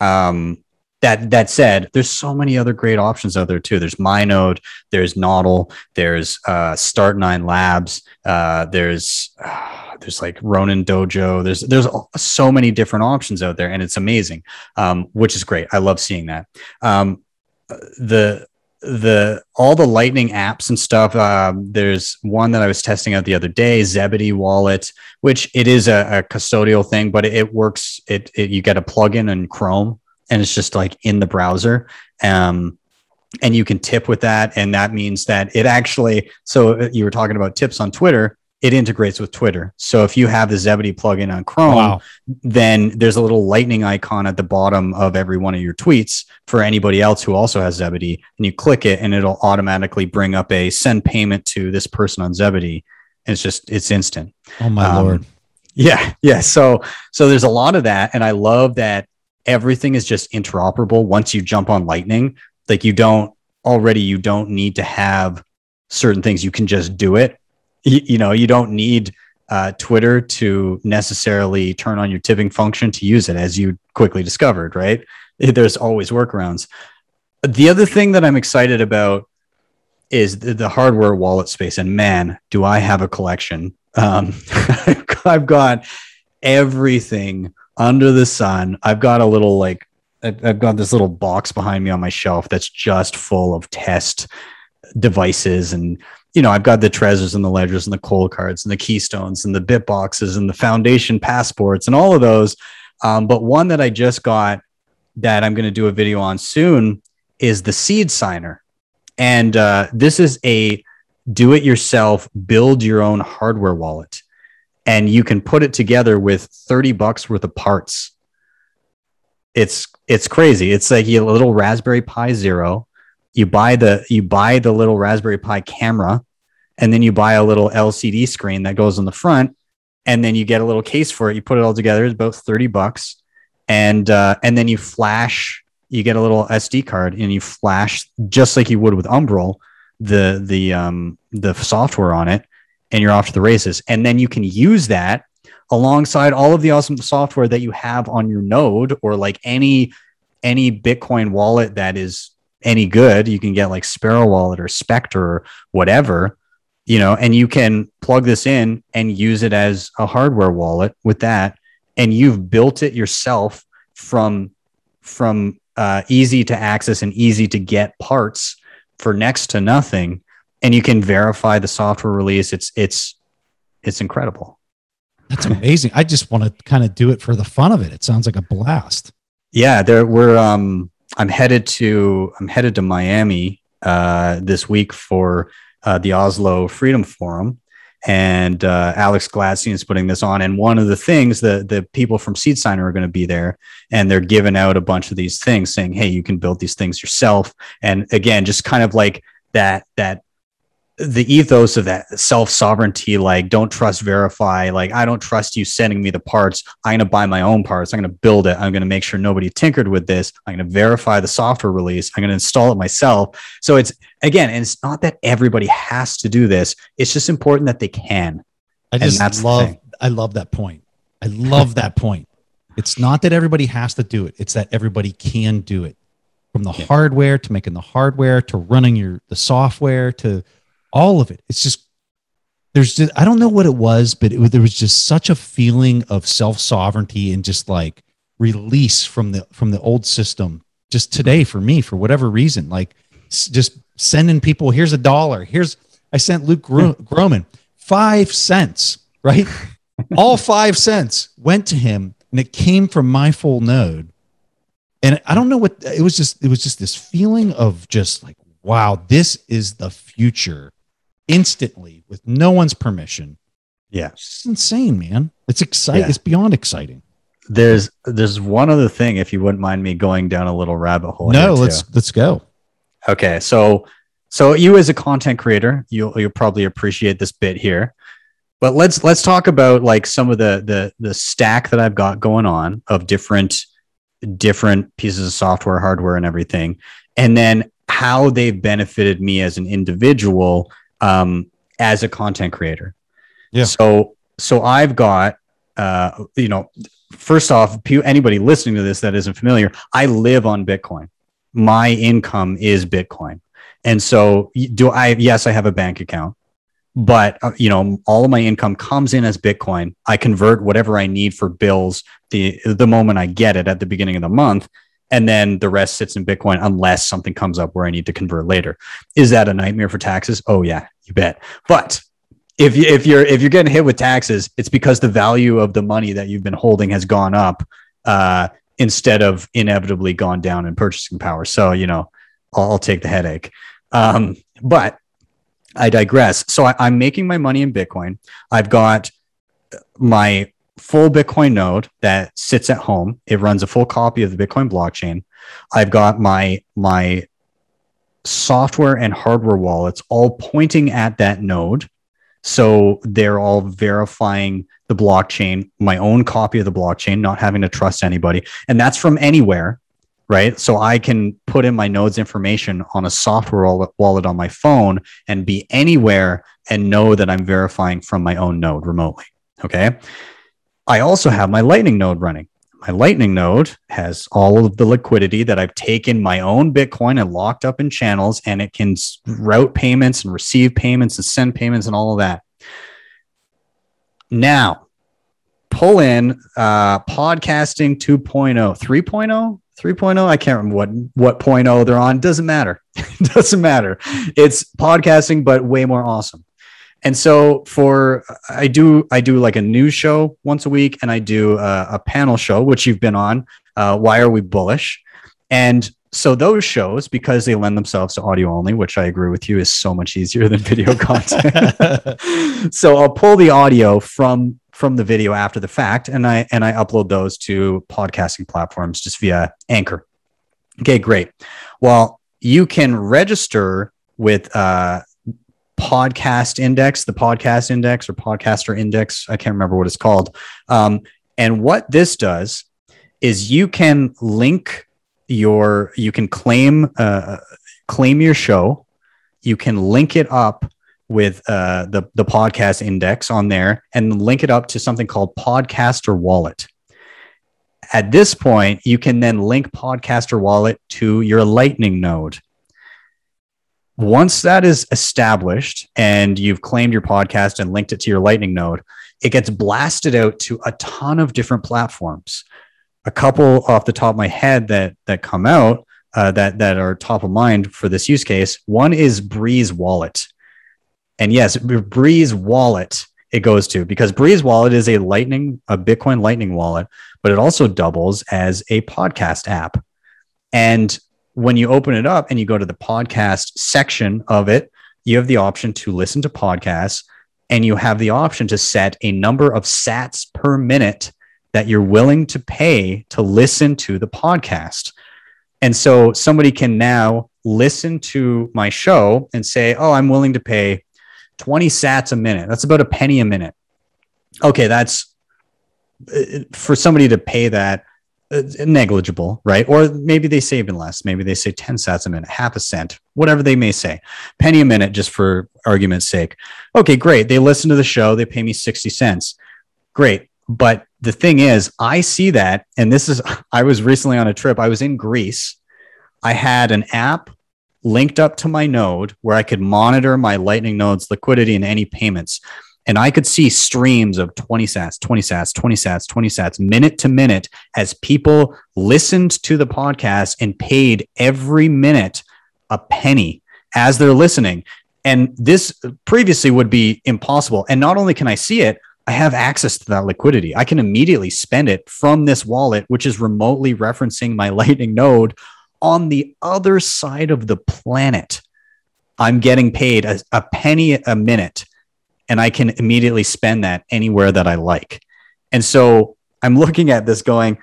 Um, that that said, there's so many other great options out there too. There's Minode, there's Noddle, there's uh, Start Nine Labs, uh, there's uh, there's like Ronin Dojo. There's there's so many different options out there, and it's amazing, um, which is great. I love seeing that. Um, the the all the lightning apps and stuff um, there's one that i was testing out the other day zebedee wallet which it is a, a custodial thing but it, it works it, it you get a plugin in chrome and it's just like in the browser. Um, and you can tip with that. And that means that it actually, so you were talking about tips on Twitter, it integrates with Twitter. So if you have the Zebedee plugin on Chrome, wow. then there's a little lightning icon at the bottom of every one of your tweets for anybody else who also has Zebedee. And you click it and it'll automatically bring up a send payment to this person on Zebedee. And it's just, it's instant. Oh my um, Lord. Yeah. Yeah. So, so there's a lot of that. And I love that everything is just interoperable once you jump on Lightning. Like you don't already, you don't need to have certain things. You can just do it. You, you know, you don't need uh, Twitter to necessarily turn on your tipping function to use it, as you quickly discovered, right? There's always workarounds. The other thing that I'm excited about is the, the hardware wallet space. And man, do I have a collection. Um, I've got everything under the sun. I've got a little like I've got this little box behind me on my shelf that's just full of test devices and you know i've got the treasures and the ledgers and the coal cards and the keystones and the bit boxes and the foundation passports and all of those um, but one that i just got that i'm going to do a video on soon is the seed signer and uh, this is a do it yourself build your own hardware wallet and you can put it together with 30 bucks worth of parts. It's it's crazy. It's like a little Raspberry Pi Zero. You buy the you buy the little Raspberry Pi camera, and then you buy a little LCD screen that goes on the front, and then you get a little case for it. You put it all together. It's about thirty bucks, and uh, and then you flash. You get a little SD card, and you flash just like you would with Umbrel the the um, the software on it, and you're off to the races. And then you can use that alongside all of the awesome software that you have on your node or like any any Bitcoin wallet that is any good. You can get like Sparrow Wallet or Spectre or whatever, you know, and you can plug this in and use it as a hardware wallet with that. And you've built it yourself from from uh, easy to access and easy to get parts for next to nothing and you can verify the software release. It's it's it's incredible. That's amazing. I just want to kind of do it for the fun of it. It sounds like a blast. Yeah, there we're um I'm headed to I'm headed to Miami uh this week for uh, the Oslo Freedom Forum and uh, Alex Gladstein is putting this on. And one of the things that the people from Seed Signer are going to be there, and they're giving out a bunch of these things, saying, "Hey, you can build these things yourself." And again, just kind of like that that the ethos of that self sovereignty, like don't trust verify, like I don't trust you sending me the parts. I'm going to buy my own parts. I'm going to build it. I'm going to make sure nobody tinkered with this. I'm going to verify the software release. I'm going to install it myself. So it's again, and it's not that everybody has to do this. It's just important that they can. I just love, I love that point. I love that point. It's not that everybody has to do it. It's that everybody can do it from the yeah. hardware to making the hardware to running your, the software to, all of it. It's just there's just I don't know what it was, but it, there was just such a feeling of self sovereignty and just like release from the from the old system. Just today for me, for whatever reason, like just sending people here's a dollar. Here's I sent Luke Gro- hmm. Groman five cents, right? all five cents went to him, and it came from my full node. And I don't know what it was. Just it was just this feeling of just like wow, this is the future instantly with no one's permission. Yeah. It's insane, man. It's exciting. Yeah. It's beyond exciting. There's there's one other thing if you wouldn't mind me going down a little rabbit hole. No, let's too. let's go. Okay. So so you as a content creator, you'll you'll probably appreciate this bit here. But let's let's talk about like some of the the the stack that I've got going on of different different pieces of software, hardware, and everything, and then how they've benefited me as an individual um, as a content creator. Yeah. So so I've got uh, you know first off anybody listening to this that isn't familiar, I live on Bitcoin. My income is Bitcoin, and so do I. Yes, I have a bank account. But uh, you know, all of my income comes in as Bitcoin. I convert whatever I need for bills the the moment I get it at the beginning of the month, and then the rest sits in Bitcoin unless something comes up where I need to convert later. Is that a nightmare for taxes? Oh yeah, you bet. But if you, if you're if you're getting hit with taxes, it's because the value of the money that you've been holding has gone up uh, instead of inevitably gone down in purchasing power. So you know, I'll, I'll take the headache. Um, but I digress. So I, I'm making my money in Bitcoin. I've got my full Bitcoin node that sits at home. It runs a full copy of the Bitcoin blockchain. I've got my my software and hardware wallets all pointing at that node. So they're all verifying the blockchain, my own copy of the blockchain, not having to trust anybody. And that's from anywhere, right? So I can put in my node's information on a software wallet on my phone and be anywhere and know that I'm verifying from my own node remotely. Okay. I also have my Lightning node running. My Lightning node has all of the liquidity that I've taken my own Bitcoin and locked up in channels, and it can route payments and receive payments and send payments and all of that. Now, pull in uh, podcasting 2.0, 3.0, 3.0 i can't remember what what point oh they're on doesn't matter doesn't matter it's podcasting but way more awesome and so for I do I do like a news show once a week, and I do a, uh, a panel show which you've been on. Uh, Why are we bullish? And so those shows because they lend themselves to audio only which i agree with you is so much easier than video content so i'll pull the audio from from the video after the fact and i and i upload those to podcasting platforms just via anchor okay great well you can register with uh, podcast index, the podcast index or podcaster index. I can't remember what it's called. Um, and what this does is you can link your, you can claim, uh, claim your show. You can link it up with uh, the, the podcast index on there and link it up to something called Podcaster Wallet. At this point, you can then link Podcaster Wallet to your Lightning node once that is established and you've claimed your podcast and linked it to your Lightning node, it gets blasted out to a ton of different platforms. A couple off the top of my head that that come out uh, that that are top of mind for this use case. One is Breeze Wallet, and yes, Breeze Wallet it goes to because Breeze Wallet is a Lightning, a Bitcoin Lightning wallet, but it also doubles as a podcast app. And when you open it up and you go to the podcast section of it, you have the option to listen to podcasts and you have the option to set a number of sats per minute that you're willing to pay to listen to the podcast. And so somebody can now listen to my show and say, oh, I'm willing to pay 20 sats a minute. That's about a penny a minute. Okay, that's uh, for somebody to pay that uh, negligible, right? Or maybe they say even less. Maybe they say 10 cents a minute, half a cent, whatever they may say, penny a minute, just for argument's sake. Okay, great. They listen to the show, they pay me 60 cents. Great. But the thing is, I see that. And this is, I was recently on a trip, I was in Greece. I had an app linked up to my node where I could monitor my Lightning nodes liquidity and any payments. And I could see streams of 20 sats, 20 sats, 20 sats, 20 sats, minute to minute, as people listened to the podcast and paid every minute a penny as they're listening. And this previously would be impossible. And not only can I see it, I have access to that liquidity. I can immediately spend it from this wallet, which is remotely referencing my Lightning node on the other side of the planet. I'm getting paid a, a penny a minute and I can immediately spend that anywhere that I like. And so I'm looking at this going,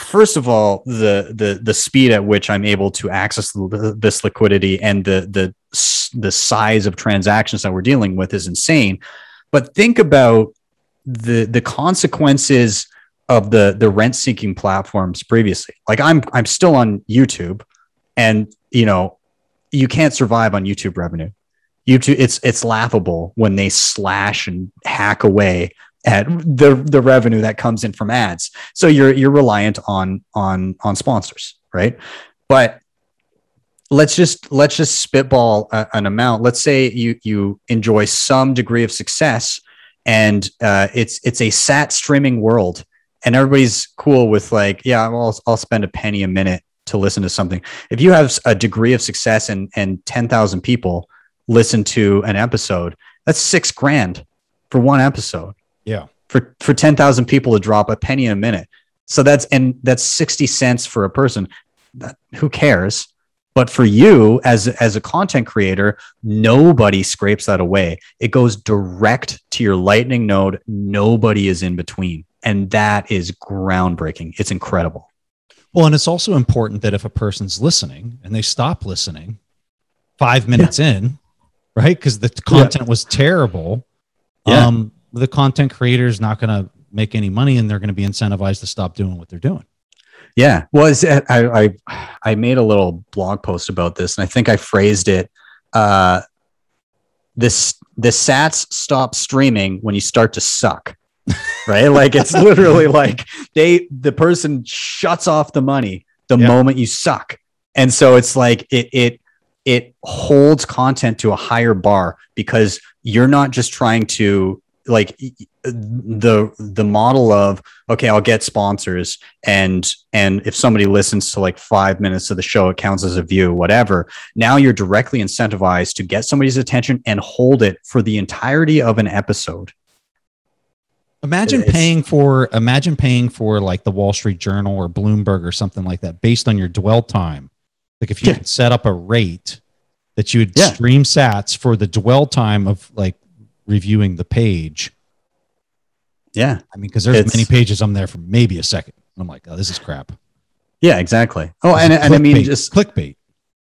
first of all, the the the speed at which I'm able to access this liquidity and the the the size of transactions that we're dealing with is insane. But think about the the consequences of the the rent seeking platforms previously. Like I'm I'm still on YouTube and you know you can't survive on YouTube revenue. YouTube it's it's laughable when they slash and hack away at the the revenue that comes in from ads. So you're you're reliant on on on sponsors, right? But let's just let's just spitball a, an amount. Let's say you you enjoy some degree of success, and uh, it's it's a sat streaming world, and everybody's cool with like, yeah, I'll I'll spend a penny a minute to listen to something. If you have a degree of success and and ten thousand people, listen to an episode. That's six grand for one episode. Yeah. For for ten thousand people to drop a penny a minute. So that's and that's sixty cents for a person. That, who cares? But for you as as a content creator, nobody scrapes that away. It goes direct to your lightning node. Nobody is in between. And that is groundbreaking. It's incredible. Well, and it's also important that if a person's listening and they stop listening five minutes yeah. in, right? Because the content yeah. was terrible. Yeah. Um, the content creator is not going to make any money, and they're going to be incentivized to stop doing what they're doing. Yeah, well, uh, I, I I made a little blog post about this, and I think I phrased it. Uh, this the Sats stop streaming when you start to suck, right? like it's literally like they the person shuts off the money the yeah. moment you suck, and so it's like it it it holds content to a higher bar because you're not just trying to like the the model of okay i'll get sponsors and and if somebody listens to like five minutes of the show it counts as a view whatever now you're directly incentivized to get somebody's attention and hold it for the entirety of an episode imagine it's, paying for imagine paying for like the wall street journal or bloomberg or something like that based on your dwell time like if you yeah. set up a rate that you would yeah. stream sats for the dwell time of like reviewing the page. Yeah. I mean, because there's it's, many pages I'm there for maybe a second. I'm like, oh, this is crap. Yeah, exactly. Oh, and, and I mean, just clickbait.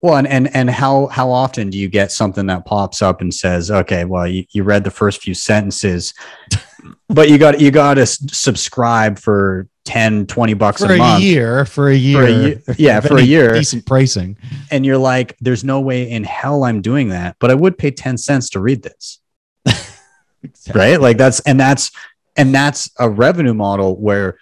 Well, and, and and how how often do you get something that pops up and says, "Okay, well, you, you read the first few sentences, but you got you got to subscribe for 10 20 bucks for a, month, year for a year, for a year yeah for a year decent pricing and you're like there's no way in hell i'm doing that but i would pay 10 cents to read this exactly. right like that's and that's and that's a revenue model where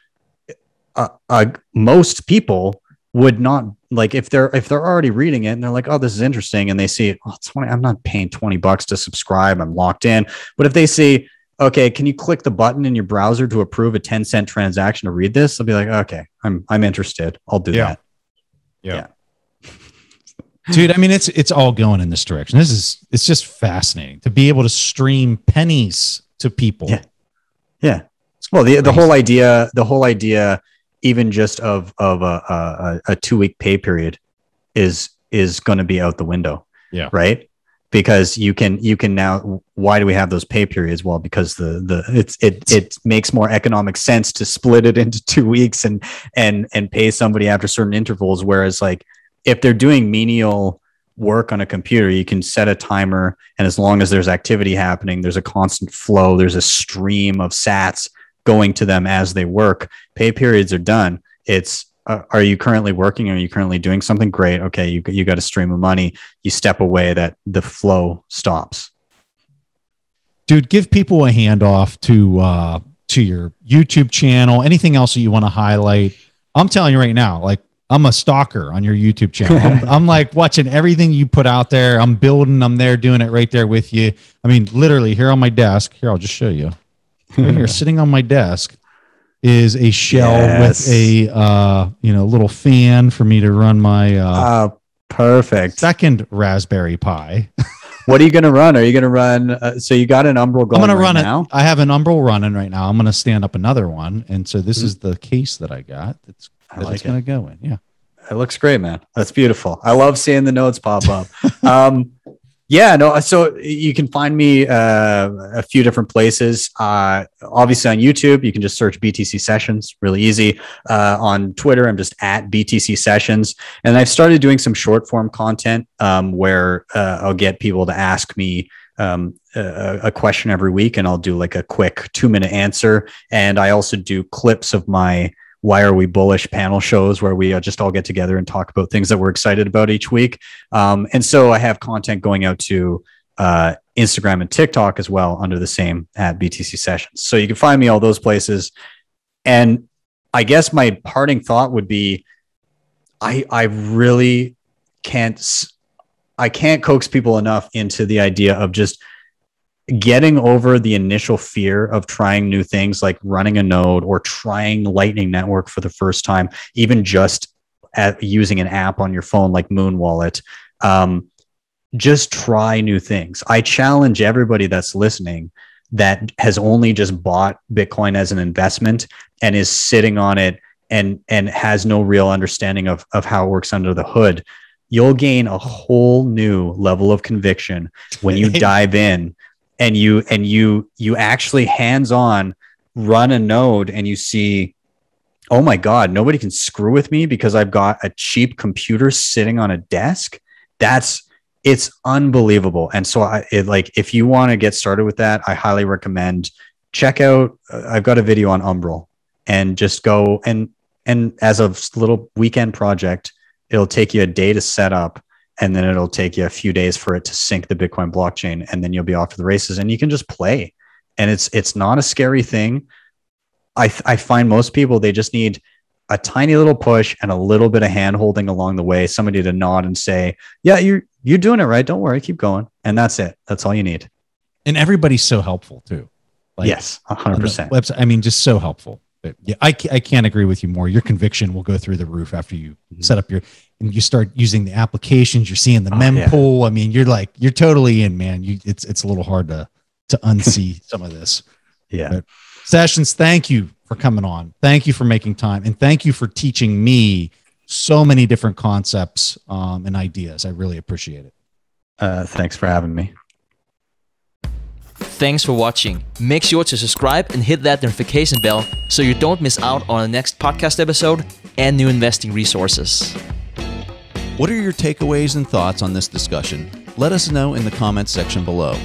uh, uh, most people would not like if they're if they're already reading it and they're like oh this is interesting and they see oh 20 i'm not paying 20 bucks to subscribe i'm locked in but if they see okay can you click the button in your browser to approve a 10 cent transaction to read this i'll be like okay i'm i'm interested i'll do yeah. that yeah. yeah. dude i mean it's it's all going in this direction this is it's just fascinating to be able to stream pennies to people yeah yeah well the, the whole idea the whole idea even just of of a, a, a two week pay period is is going to be out the window. Yeah. Right. Because you can you can now. Why do we have those pay periods? Well, because the the it's it it makes more economic sense to split it into two weeks and and and pay somebody after certain intervals. Whereas like if they're doing menial work on a computer you can set a timer and as long as there's activity happening there's a constant flow there's a stream of sats going to them as they work. Pay periods are done. It's uh, are you currently working? Are you currently doing something great? Okay, you you got a stream of money. You step away, that the flow stops. Dude, give people a handoff to uh, to your YouTube channel. Anything else that you want to highlight? I'm telling you right now, like I'm a stalker on your YouTube channel. I'm, I'm, like watching everything you put out there. I'm building. I'm there doing it right there with you. I mean, literally here on my desk. Here, I'll just show you right here sitting on my desk is a shell yes. with a uh, you know little fan for me to run my uh, uh perfect second Raspberry Pi. what are you going to run? Are you going to run? Uh, so you got an Umbral going I'm gonna run now? It, I have an Umbral running right now. I'm going to stand up another one, and so this mm-hmm. is the case that I got. That's that like it's going to go in. Yeah, it looks great, man. That's beautiful. I love seeing the notes pop up. um, yeah, no. Uh, so you can find me uh, a few different places. Uh, obviously on YouTube, you can just search BTC Sessions, really easy. Uh, on Twitter, I'm just at BTC Sessions, and I've started doing some short form content um, where uh, I'll get people to ask me um, a, a, question every week, and I'll do like a quick two minute answer. And I also do clips of my why are we bullish panel shows where we uh, just all get together and talk about things that we're excited about each week. Um, and so I have content going out to uh, Instagram and TikTok as well under the same at BTC Sessions. So you can find me all those places. And I guess my parting thought would be, I I really can't I can't coax people enough into the idea of just getting over the initial fear of trying new things like running a node or trying Lightning Network for the first time, even just using an app on your phone like Moon Wallet. Um, just try new things. I challenge everybody that's listening that has only just bought Bitcoin as an investment and is sitting on it and and has no real understanding of, of how it works under the hood. You'll gain a whole new level of conviction when you dive in and you and you you actually hands on run a node and you see oh my god nobody can screw with me because i've got a cheap computer sitting on a desk that's it's unbelievable and so i it, like if you want to get started with that i highly recommend check out uh, i've got a video on umbral and just go and and as a little weekend project it'll take you a day to set up and then it'll take you a few days for it to sync the bitcoin blockchain and then you'll be off to the races and you can just play and it's it's not a scary thing i i find most people they just need a tiny little push and a little bit of hand holding along the way somebody to nod and say yeah you're you're doing it right don't worry keep going and that's it that's all you need and everybody's so helpful too like, yes 100% website i mean just so helpful but yeah, I, I can't agree with you more. Your conviction will go through the roof after you mm-hmm. set up your and you start using the applications. You're seeing the oh, mempool. Yeah. I mean, you're like you're totally in, man. You it's it's a little hard to to unsee some of this. Yeah. But Sessions, thank you for coming on. Thank you for making time, and thank you for teaching me so many different concepts um, and ideas. I really appreciate it. Uh, thanks for having me. Thanks for watching. Make sure to subscribe and hit that notification bell so you don't miss out on the next podcast episode and new investing resources. What are your takeaways and thoughts on this discussion? Let us know in the comments section below.